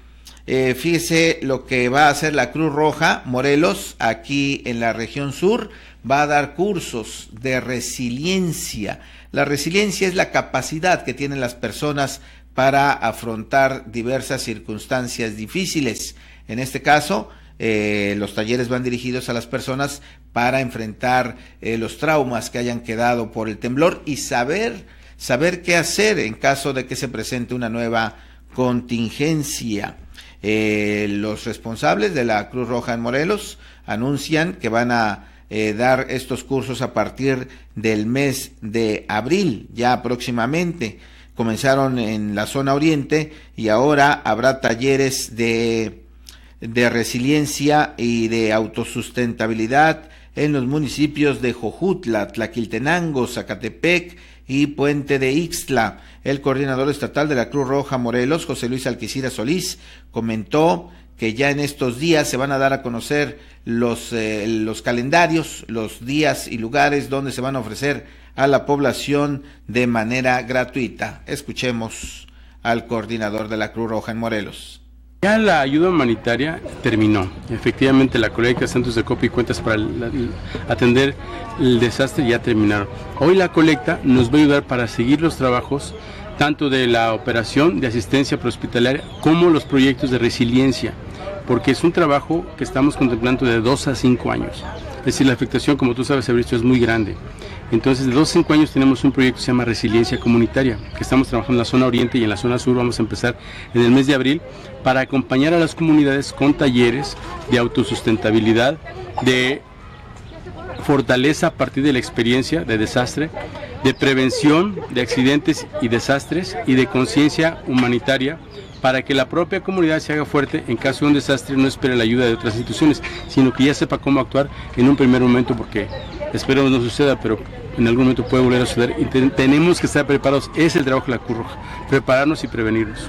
eh, fíjese lo que va a hacer la Cruz Roja Morelos aquí en la región sur. Va a dar cursos de resiliencia. La resiliencia es la capacidad que tienen las personas para afrontar diversas circunstancias difíciles. En este caso, eh, los talleres van dirigidos a las personas para enfrentar eh, los traumas que hayan quedado por el temblor y saber, saber qué hacer en caso de que se presente una nueva contingencia. Eh, los responsables de la Cruz Roja en Morelos anuncian que van a dar estos cursos a partir del mes de abril, ya próximamente. Comenzaron en la zona oriente y ahora habrá talleres de de resiliencia y de autosustentabilidad en los municipios de Jojutla, Tlaquiltenango, Zacatepec y Puente de Ixtla. El coordinador estatal de la Cruz Roja Morelos, José Luis Alquicira Solís, comentó que ya en estos días se van a dar a conocer los, eh, los calendarios, los días y lugares donde se van a ofrecer a la población de manera gratuita. Escuchemos al coordinador de la Cruz Roja en Morelos ya la ayuda humanitaria terminó. Efectivamente, la colecta Santos de copia y Cuentas para atender el desastre ya terminaron. Hoy la colecta nos va a ayudar para seguir los trabajos tanto de la operación de asistencia prehospitalaria como los proyectos de resiliencia, porque es un trabajo que estamos contemplando de dos a cinco años. Es decir, la afectación, como tú sabes, es muy grande. Entonces, de los cinco años tenemos un proyecto que se llama Resiliencia Comunitaria, que estamos trabajando en la zona oriente y en la zona sur. Vamos a empezar en el mes de abril para acompañar a las comunidades con talleres de autosustentabilidad, de fortaleza a partir de la experiencia de desastre, de prevención de accidentes y desastres y de conciencia humanitaria para que la propia comunidad se haga fuerte en caso de un desastre no espere la ayuda de otras instituciones, sino que ya sepa cómo actuar en un primer momento porque esperemos no suceda, pero en algún momento puede volver a suceder tenemos que estar preparados. Es el trabajo de la Cruz Roja, prepararnos y prevenirnos.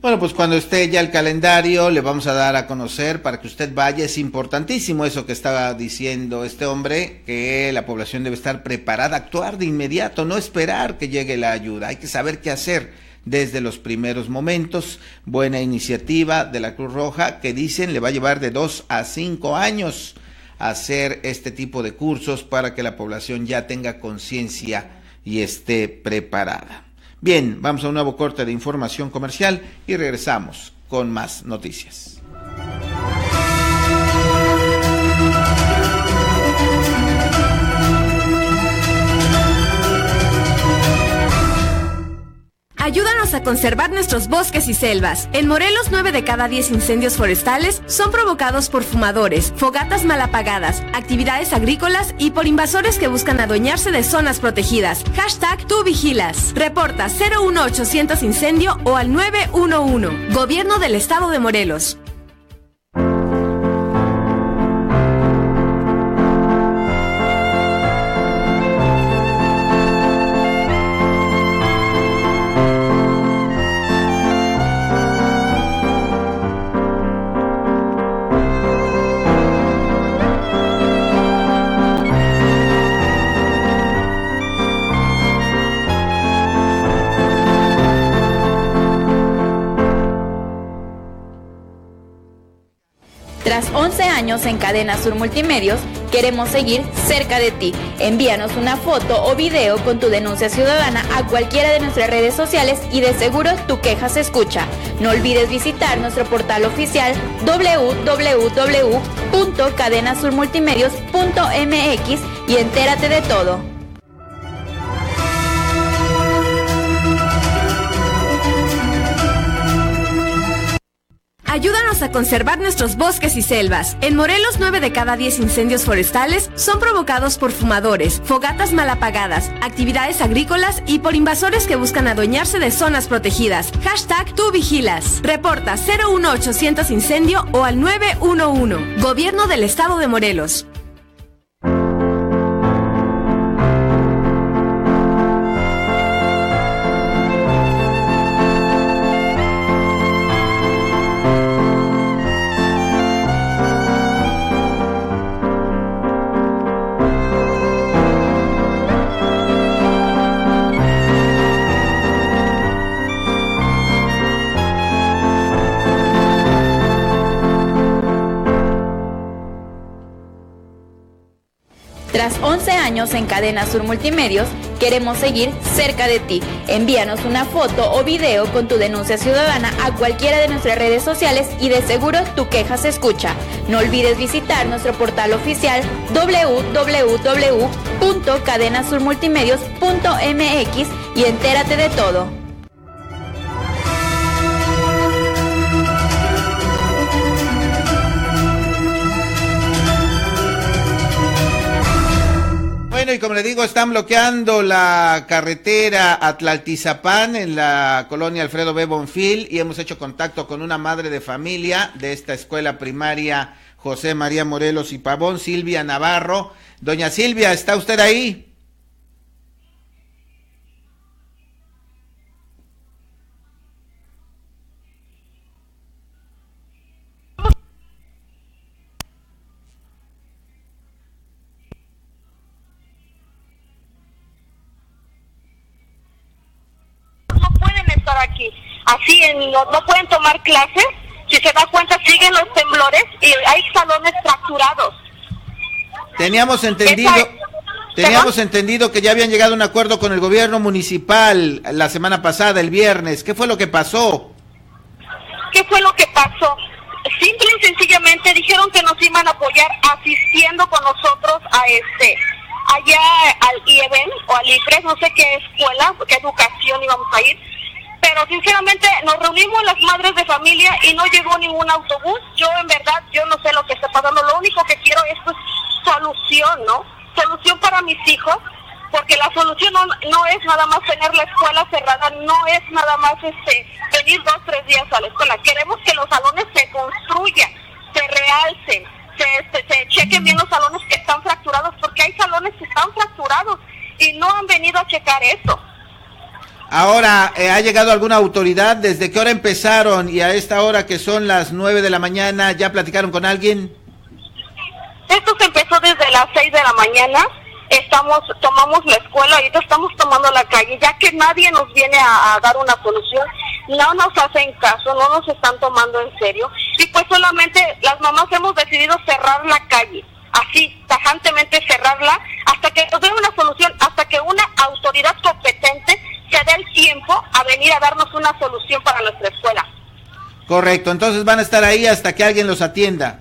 Bueno, pues cuando esté ya el calendario, le vamos a dar a conocer para que usted vaya. Es importantísimo eso que estaba diciendo este hombre, que la población debe estar preparada, a actuar de inmediato, no esperar que llegue la ayuda. Hay que saber qué hacer desde los primeros momentos. Buena iniciativa de la Cruz Roja que dicen le va a llevar de dos a cinco años hacer este tipo de cursos para que la población ya tenga conciencia y esté preparada. Bien, vamos a un nuevo corte de información comercial y regresamos con más noticias. ayúdanos a conservar nuestros bosques y selvas. En Morelos, nueve de cada 10 incendios forestales son provocados por fumadores, fogatas mal apagadas, actividades agrícolas y por invasores que buscan adueñarse de zonas protegidas. Hashtag tú vigilas. Reporta 01800 incendio o al 911. Gobierno del Estado de Morelos. en Cadena Sur Multimedios, queremos seguir cerca de ti. Envíanos una foto o video con tu denuncia ciudadana a cualquiera de nuestras redes sociales y de seguro tu queja se escucha. No olvides visitar nuestro portal oficial www.cadenasurmultimedios.mx y entérate de todo. a conservar nuestros bosques y selvas. En Morelos, nueve de cada 10 incendios forestales son provocados por fumadores, fogatas mal apagadas, actividades agrícolas y por invasores que buscan adueñarse de zonas protegidas. Hashtag tú vigilas. Reporta 01800 incendio o al 911. Gobierno del Estado de Morelos. 11 años en Cadena Sur Multimedios, queremos seguir cerca de ti. Envíanos una foto o video con tu denuncia ciudadana a cualquiera de nuestras redes sociales y de seguro tu queja se escucha. No olvides visitar nuestro portal oficial www.cadenasurmultimedios.mx y entérate de todo. y como le digo, están bloqueando la carretera Atlaltizapán en la colonia Alfredo B. Bonfil y hemos hecho contacto con una madre de familia de esta escuela primaria José María Morelos y Pavón, Silvia Navarro. Doña Silvia, ¿está usted ahí? no, pueden tomar clases. Si se da cuenta, siguen los temblores y hay salones fracturados. Teníamos entendido. teníamos entendido que ya habían llegado a un acuerdo con el gobierno municipal la semana pasada, el viernes. ¿Qué fue lo que pasó? ¿Qué fue lo que pasó? Simple y sencillamente dijeron que nos iban a apoyar asistiendo con nosotros a este, allá al IEBEN o al IFRES no sé qué escuela, qué educación íbamos a ir, pero sinceramente nos reunimos las madres de familia y no llegó ningún autobús. Yo en verdad, yo no sé lo que está pasando, lo único que quiero es pues, solución, ¿no? Solución para mis hijos, porque la solución no, es nada más tener la escuela cerrada, no es nada más este venir dos, tres días a la escuela. Queremos que los salones se construyan, se realcen, se, este, se chequen bien los salones que están fracturados, porque hay salones que están fracturados y no han venido a checar eso. Ahora, eh, ¿ha llegado alguna autoridad? ¿Desde qué hora empezaron y a esta hora que son las 9 de la mañana, ya platicaron con alguien? Esto se empezó desde las 6 de la mañana. Estamos, tomamos la escuela, y estamos tomando la calle, ya que nadie nos viene a, dar una solución no nos hacen caso, no nos están tomando en serio y pues solamente las mamás hemos decidido cerrar la calle, así tajantemente cerrarla hasta que nos den una solución, hasta que una autoridad competente se dé el tiempo a venir a darnos una solución para nuestra escuela. Correcto, entonces van a estar ahí hasta que alguien los atienda.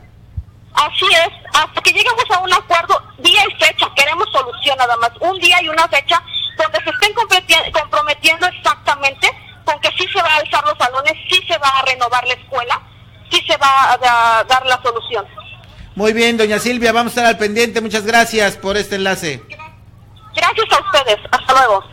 Así es, hasta que lleguemos a un acuerdo, día y fecha, queremos solución nada más, un día y una fecha donde se estén comprometiendo exactamente con que sí se va a alzar los salones, sí se va a renovar la escuela, sí se va a, dar la solución. Muy bien, doña Silvia, vamos a estar al pendiente, muchas gracias por este enlace. Gracias a ustedes, hasta luego.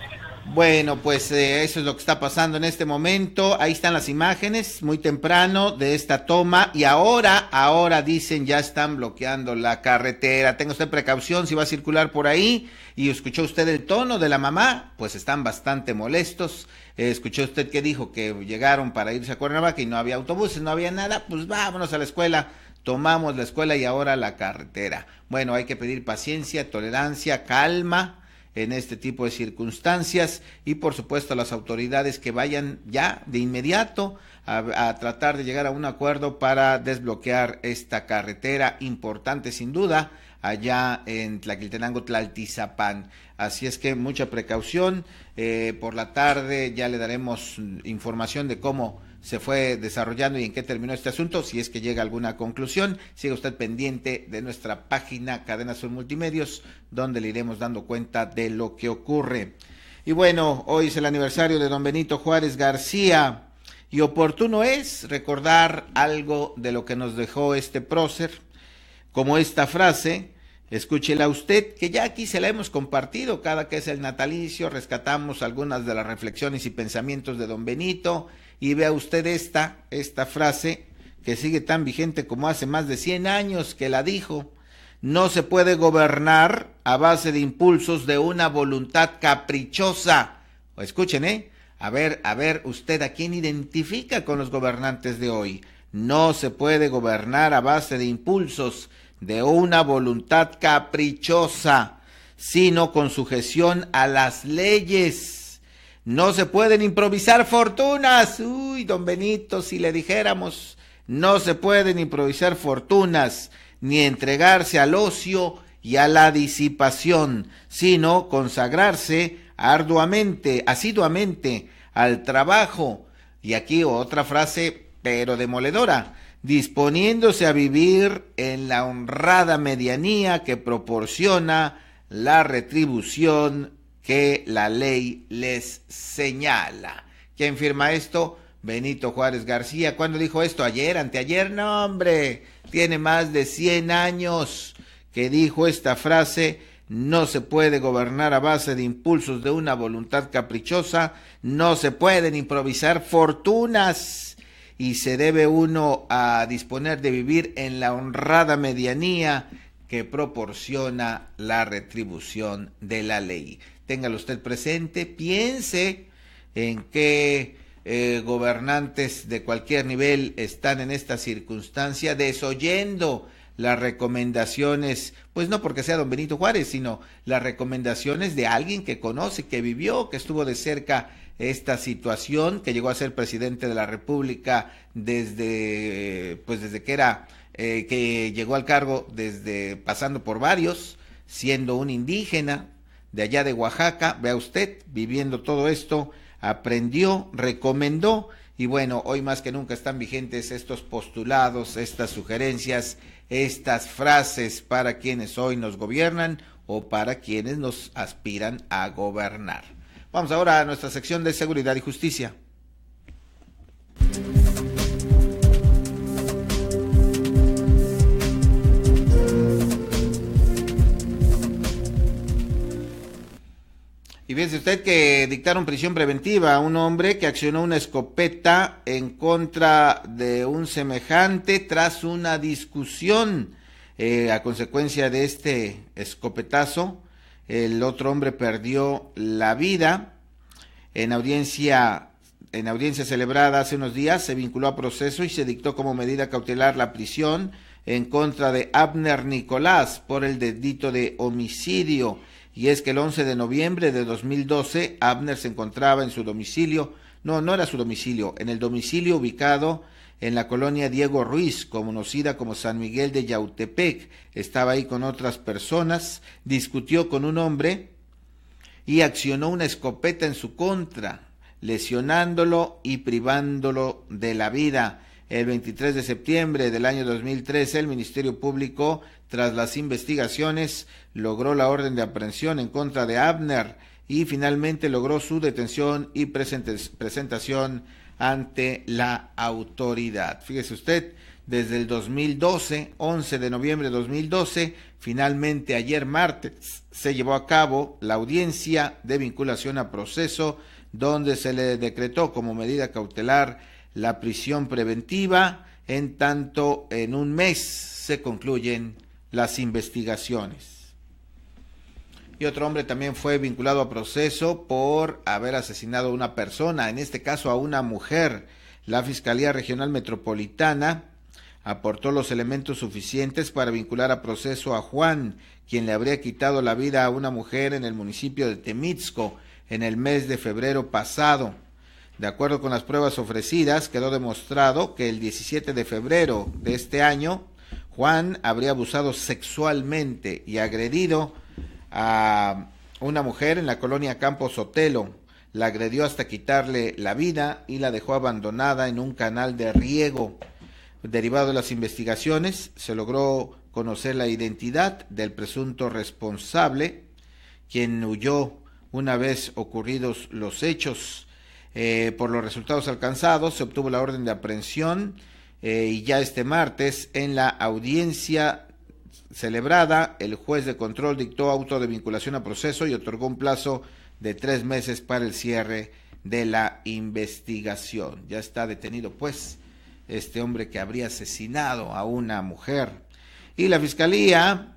Bueno, pues eh, eso es lo que está pasando en este momento. Ahí están las imágenes muy temprano de esta toma y ahora, ahora dicen ya están bloqueando la carretera. Tenga usted precaución si va a circular por ahí y escuchó usted el tono de la mamá, pues están bastante molestos. Eh, escuchó usted que dijo que llegaron para irse a Cuernavaca y no había autobuses, no había nada, pues vámonos a la escuela tomamos la escuela y ahora la carretera. Bueno, hay que pedir paciencia, tolerancia, calma, en este tipo de circunstancias y por supuesto las autoridades que vayan ya de inmediato a, a, tratar de llegar a un acuerdo para desbloquear esta carretera importante sin duda allá en Tlaquiltenango, Tlaltizapán. Así es que mucha precaución. Eh, por la tarde ya le daremos información de cómo se fue desarrollando y en qué terminó este asunto. Si es que llega alguna conclusión, siga usted pendiente de nuestra página Cadena Sur Multimedios, donde le iremos dando cuenta de lo que ocurre. Y bueno, hoy es el aniversario de don Benito Juárez García y oportuno es recordar algo de lo que nos dejó este prócer como esta frase, escúchela usted, que ya aquí se la hemos compartido, cada que es el natalicio, rescatamos algunas de las reflexiones y pensamientos de don Benito, y vea usted esta, esta frase, que sigue tan vigente como hace más de 100 años que la dijo, no se puede gobernar a base de impulsos de una voluntad caprichosa. Escuchen, ¿eh? A ver, a ver, usted a quién identifica con los gobernantes de hoy. No se puede gobernar a base de impulsos de una voluntad caprichosa, sino con sujeción a las leyes. No se pueden improvisar fortunas. Uy, don Benito, si le dijéramos, no se pueden improvisar fortunas, ni entregarse al ocio y a la disipación, sino consagrarse arduamente, asiduamente al trabajo. Y aquí otra frase, pero demoledora disponiéndose a vivir en la honrada medianía que proporciona la retribución que la ley les señala. ¿Quién firma esto? Benito Juárez García. ¿Cuándo dijo esto? Ayer, anteayer. No, hombre, tiene más de 100 años que dijo esta frase. No se puede gobernar a base de impulsos de una voluntad caprichosa. No se pueden improvisar fortunas y se debe uno a disponer de vivir en la honrada medianía que proporciona la retribución de la ley. Téngalo usted presente, piense en qué eh, gobernantes de cualquier nivel están en esta circunstancia desoyendo las recomendaciones, pues no porque sea don Benito Juárez, sino las recomendaciones de alguien que conoce, que vivió, que estuvo de cerca esta situación, que llegó a ser presidente de la República desde, pues desde que era, eh, que llegó al cargo desde pasando por varios, siendo un indígena de allá de Oaxaca, vea usted, viviendo todo esto, aprendió, recomendó, y bueno, hoy más que nunca están vigentes estos postulados, estas sugerencias, estas frases para quienes hoy nos gobiernan o para quienes nos aspiran a gobernar. Vamos ahora a nuestra sección de seguridad y justicia. Y fíjense usted que dictaron prisión preventiva a un hombre que accionó una escopeta en contra de un semejante tras una discusión. Eh, a consecuencia de este escopetazo, el otro hombre perdió la vida. En audiencia, en audiencia celebrada hace unos días se vinculó a proceso y se dictó como medida cautelar la prisión en contra de Abner Nicolás por el delito de homicidio. Y es que el once de noviembre de 2012 Abner se encontraba en su domicilio, no, no era su domicilio, en el domicilio ubicado en la colonia Diego Ruiz, conocida como San Miguel de Yautepec. Estaba ahí con otras personas, discutió con un hombre y accionó una escopeta en su contra, lesionándolo y privándolo de la vida. El 23 de septiembre del año 2013, el Ministerio Público, tras las investigaciones, logró la orden de aprehensión en contra de Abner y finalmente logró su detención y presentación ante la autoridad. Fíjese usted, desde el 2012, 11 de noviembre de 2012, finalmente ayer martes se llevó a cabo la audiencia de vinculación a proceso donde se le decretó como medida cautelar la prisión preventiva, en tanto en un mes se concluyen las investigaciones y otro hombre también fue vinculado a proceso por haber asesinado a una persona, en este caso a una mujer. La Fiscalía Regional Metropolitana aportó los elementos suficientes para vincular a proceso a Juan, quien le habría quitado la vida a una mujer en el municipio de Temixco en el mes de febrero pasado. De acuerdo con las pruebas ofrecidas, quedó demostrado que el 17 de febrero de este año, Juan habría abusado sexualmente y agredido a una mujer en la colonia Campos Otelo, La agredió hasta quitarle la vida y la dejó abandonada en un canal de riego. Derivado de las investigaciones, se logró conocer la identidad del presunto responsable, quien huyó una vez ocurridos los hechos. Eh, por los resultados alcanzados, se obtuvo la orden de aprehensión eh, y ya este martes en la audiencia celebrada, el juez de control dictó auto de vinculación a proceso y otorgó un plazo de tres meses para el cierre de la investigación. Ya está detenido, pues, este hombre que habría asesinado a una mujer. Y la fiscalía,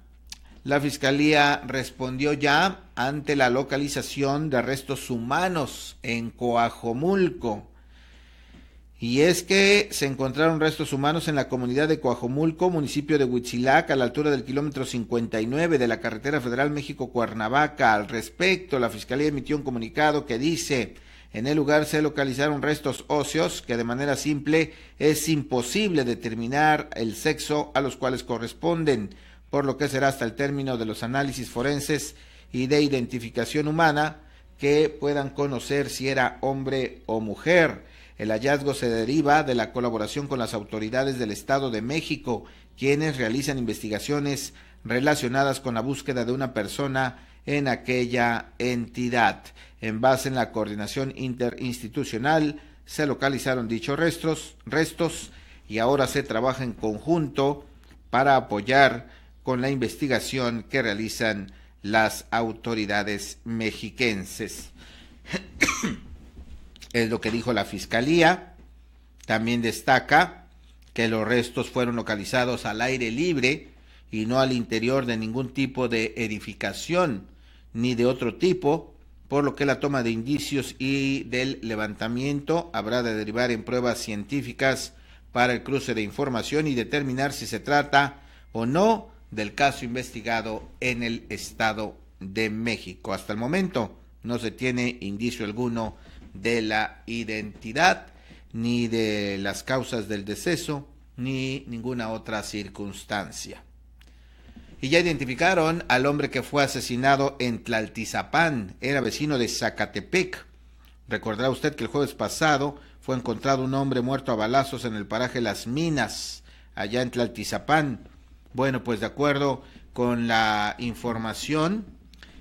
la fiscalía respondió ya ante la localización de restos humanos en Coajomulco. Y es que se encontraron restos humanos en la comunidad de Coajomulco, municipio de Huitzilac, a la altura del kilómetro 59 de la carretera federal México-Cuernavaca. Al respecto, la Fiscalía emitió un comunicado que dice, en el lugar se localizaron restos óseos que de manera simple es imposible determinar el sexo a los cuales corresponden, por lo que será hasta el término de los análisis forenses y de identificación humana que puedan conocer si era hombre o mujer. El hallazgo se deriva de la colaboración con las autoridades del Estado de México, quienes realizan investigaciones relacionadas con la búsqueda de una persona en aquella entidad. En base en la coordinación interinstitucional, se localizaron dichos restos, restos y ahora se trabaja en conjunto para apoyar con la investigación que realizan las autoridades mexiquenses. es lo que dijo la Fiscalía. También destaca que los restos fueron localizados al aire libre y no al interior de ningún tipo de edificación ni de otro tipo, por lo que la toma de indicios y del levantamiento habrá de derivar en pruebas científicas para el cruce de información y determinar si se trata o no del caso investigado en el Estado de México. Hasta el momento no se tiene indicio alguno de la identidad, ni de las causas del deceso, ni ninguna otra circunstancia. Y ya identificaron al hombre que fue asesinado en Tlaltizapán, era vecino de Zacatepec. Recordará usted que el jueves pasado fue encontrado un hombre muerto a balazos en el paraje Las Minas, allá en Tlaltizapán. Bueno, pues de acuerdo con la información,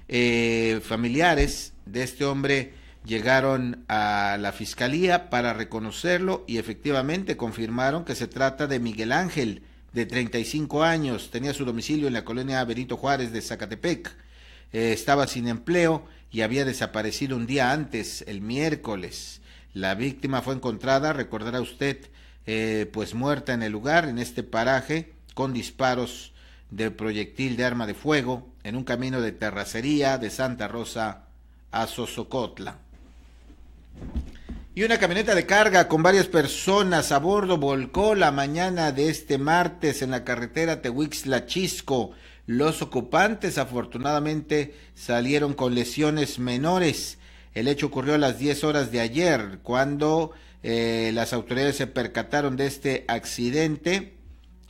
eh, familiares de este hombre llegaron a la fiscalía para reconocerlo y efectivamente confirmaron que se trata de Miguel Ángel, de 35 años, tenía su domicilio en la colonia Benito Juárez de Zacatepec, eh, estaba sin empleo y había desaparecido un día antes, el miércoles. La víctima fue encontrada, recordará usted, eh, pues muerta en el lugar, en este paraje, con disparos de proyectil de arma de fuego en un camino de terracería de Santa Rosa a Sosocotla. Y una camioneta de carga con varias personas a bordo volcó la mañana de este martes en la carretera tehuixla Los ocupantes afortunadamente salieron con lesiones menores. El hecho ocurrió a las 10 horas de ayer, cuando eh, las autoridades se percataron de este accidente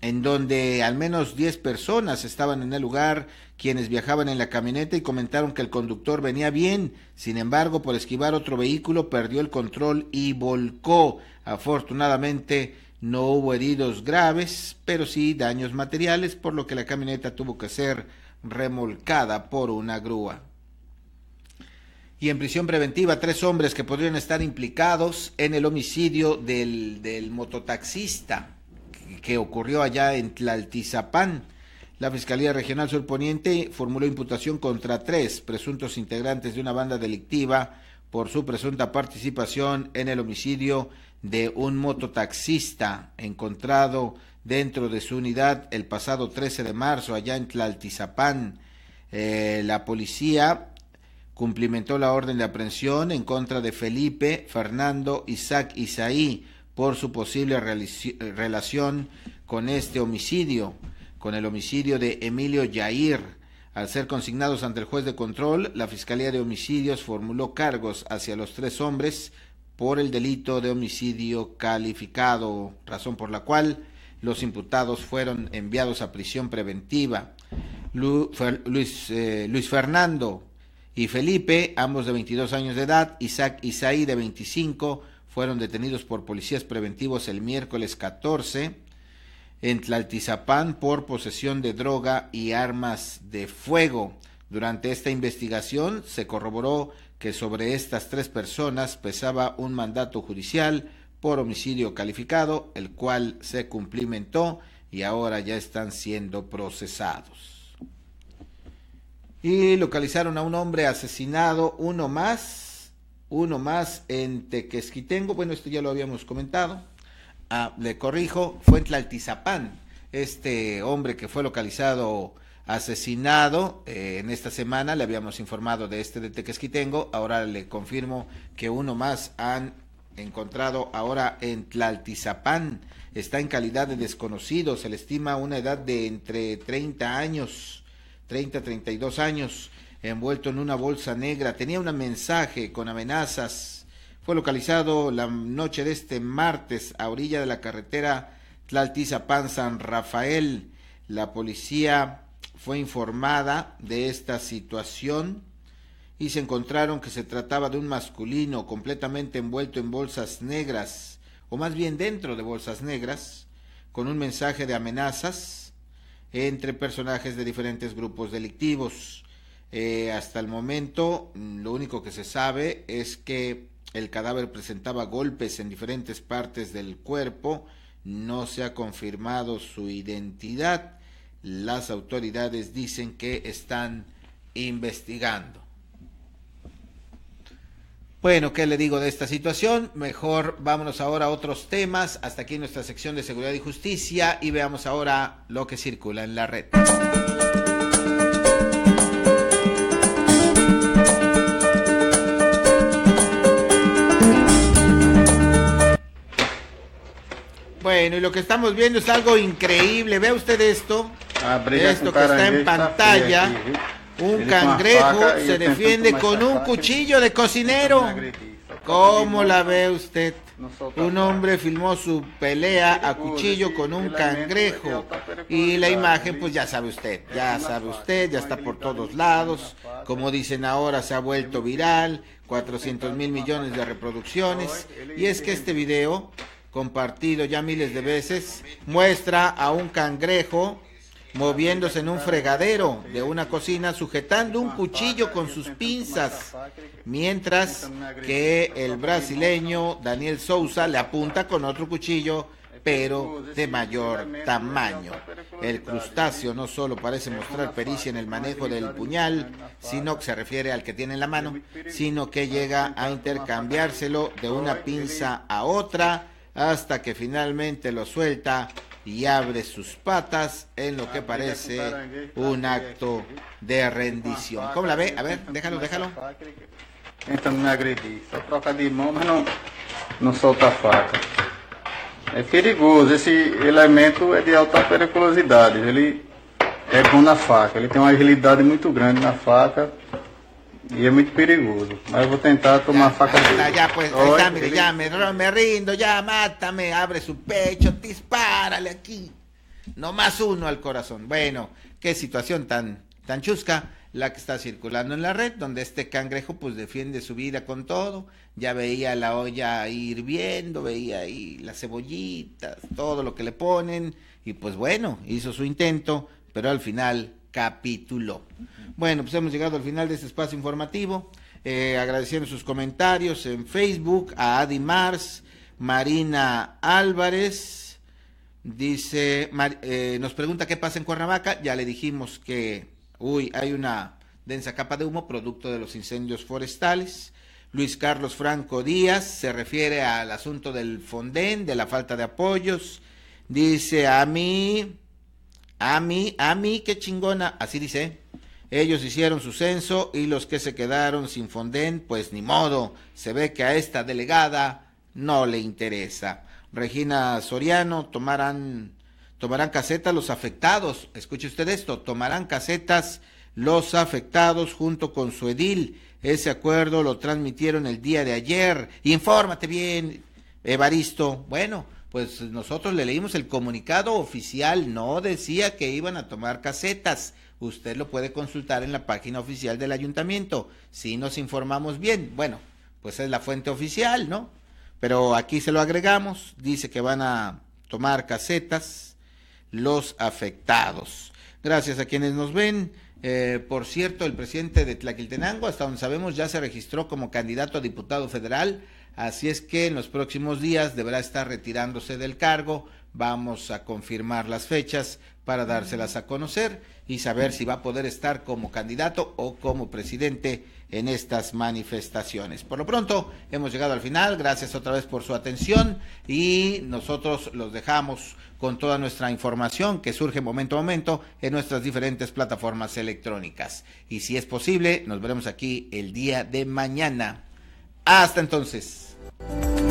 en donde al menos 10 personas estaban en el lugar, quienes viajaban en la camioneta y comentaron que el conductor venía bien, sin embargo, por esquivar otro vehículo, perdió el control y volcó. Afortunadamente, no hubo heridos graves, pero sí daños materiales, por lo que la camioneta tuvo que ser remolcada por una grúa. Y en prisión preventiva, tres hombres que podrían estar implicados en el homicidio del, del mototaxista que ocurrió allá en Tlaltizapán. La Fiscalía Regional Surponiente formuló imputación contra tres presuntos integrantes de una banda delictiva por su presunta participación en el homicidio de un mototaxista encontrado dentro de su unidad el pasado 13 de marzo allá en Tlaltizapán. Eh, la policía cumplimentó la orden de aprehensión en contra de Felipe, Fernando, Isaac Isaí, por su posible eh, relación con este homicidio, con el homicidio de Emilio Yair. Al ser consignados ante el juez de control, la Fiscalía de Homicidios formuló cargos hacia los tres hombres por el delito de homicidio calificado, razón por la cual los imputados fueron enviados a prisión preventiva. Eh, Luis, Fernando y Felipe, ambos de 22 años de edad, Isaac Isaí de 25, fueron detenidos por policías preventivos el miércoles 14 en Tlaltizapán por posesión de droga y armas de fuego. Durante esta investigación se corroboró que sobre estas tres personas pesaba un mandato judicial por homicidio calificado, el cual se cumplimentó y ahora ya están siendo procesados. Y localizaron a un hombre asesinado, uno más, uno más en Tequesquitengo, bueno, esto ya lo habíamos comentado, ah, le corrijo, fue en Tlaltizapán, este hombre que fue localizado asesinado eh, en esta semana, le habíamos informado de este de Tequesquitengo, ahora le confirmo que uno más han encontrado ahora en Tlaltizapán, está en calidad de desconocido, se le estima una edad de entre 30 años, 30, 32 años, envuelto en una bolsa negra, tenía un mensaje con amenazas. Fue localizado la noche de este martes a orilla de la carretera Tlaltizapan san Rafael. La policía fue informada de esta situación y se encontraron que se trataba de un masculino completamente envuelto en bolsas negras, o más bien dentro de bolsas negras, con un mensaje de amenazas entre personajes de diferentes grupos delictivos. Eh, hasta el momento, mm, lo único que se sabe es que el cadáver presentaba golpes en diferentes partes del cuerpo. No se ha confirmado su identidad. Las autoridades dicen que están investigando. Bueno, ¿qué le digo de esta situación? Mejor vámonos ahora a otros temas, hasta aquí nuestra sección de seguridad y justicia y veamos ahora lo que circula en la red. Bueno, y lo que estamos viendo es algo increíble. Vea usted esto. Ah, esto que está en pantalla. Un cangrejo se defiende con un cuchillo de cocinero. ¿Cómo la ve usted? Un hombre filmó su pelea a cuchillo con un cangrejo y la imagen, pues ya sabe usted, ya sabe usted, ya está por todos lados, como dicen ahora, se ha vuelto viral, 400 mil millones de reproducciones y es que este video compartido ya miles de veces, muestra a un cangrejo moviéndose en un fregadero de una cocina, sujetando un cuchillo con sus pinzas, mientras que el brasileño Daniel Sousa le apunta con otro cuchillo, pero de mayor tamaño. El crustáceo no solo parece mostrar pericia en el manejo del puñal, sino que se refiere al que tiene en la mano, sino que llega a intercambiárselo de una pinza a otra, hasta que finalmente lo suelta y abre sus patas en lo que ah, parece ah, un acto de rendición. ¿Cómo la ve? A ver, déjalo, déjalo. me troca de solta faca. É perigoso, ese elemento é de alta periculosidade, ele é bom na faca, ele tem uma agilidade muito grande na faca, y es muy perigoso. voy a intentar tomar pues, ya mire, me, rindo, ya mátame, abre su pecho, dispárale aquí. No más uno al corazón. Bueno, qué situación tan, tan chusca la que está circulando en la red, donde este cangrejo pues defiende su vida con todo. Ya veía la olla hirviendo, veía ahí las cebollitas, todo lo que le ponen. Y pues bueno, hizo su intento, pero al final capítulo. Bueno, pues hemos llegado al final de este espacio informativo. Eh, agradeciendo sus comentarios en Facebook a Adi Mars, Marina Álvarez, dice, eh, nos pregunta qué pasa en Cuernavaca, ya le dijimos que, uy, hay una densa capa de humo producto de los incendios forestales. Luis Carlos Franco Díaz se refiere al asunto del Fonden, de la falta de apoyos. Dice a mí, a mí, a mí, qué chingona. Así dice. Ellos hicieron su censo y los que se quedaron sin fondén, pues ni modo. Se ve que a esta delegada no le interesa. Regina Soriano, tomarán, tomarán casetas los afectados. Escuche usted esto, tomarán casetas los afectados junto con su edil. Ese acuerdo lo transmitieron el día de ayer. Infórmate bien, Evaristo. Bueno, pues nosotros le leímos el comunicado oficial, no decía que iban a tomar casetas. Usted lo puede consultar en la página oficial del ayuntamiento, si nos informamos bien. Bueno, pues es la fuente oficial, ¿no? Pero aquí se lo agregamos, dice que van a tomar casetas los afectados. Gracias a quienes nos ven. Eh, por cierto, el presidente de Tlaquiltenango, hasta donde sabemos, ya se registró como candidato a diputado federal Así es que en los próximos días deberá estar retirándose del cargo. Vamos a confirmar las fechas para dárselas a conocer y saber si va a poder estar como candidato o como presidente en estas manifestaciones. Por lo pronto, hemos llegado al final. Gracias otra vez por su atención y nosotros los dejamos con toda nuestra información que surge momento a momento en nuestras diferentes plataformas electrónicas. Y si es posible, nos veremos aquí el día de mañana. Hasta entonces. you.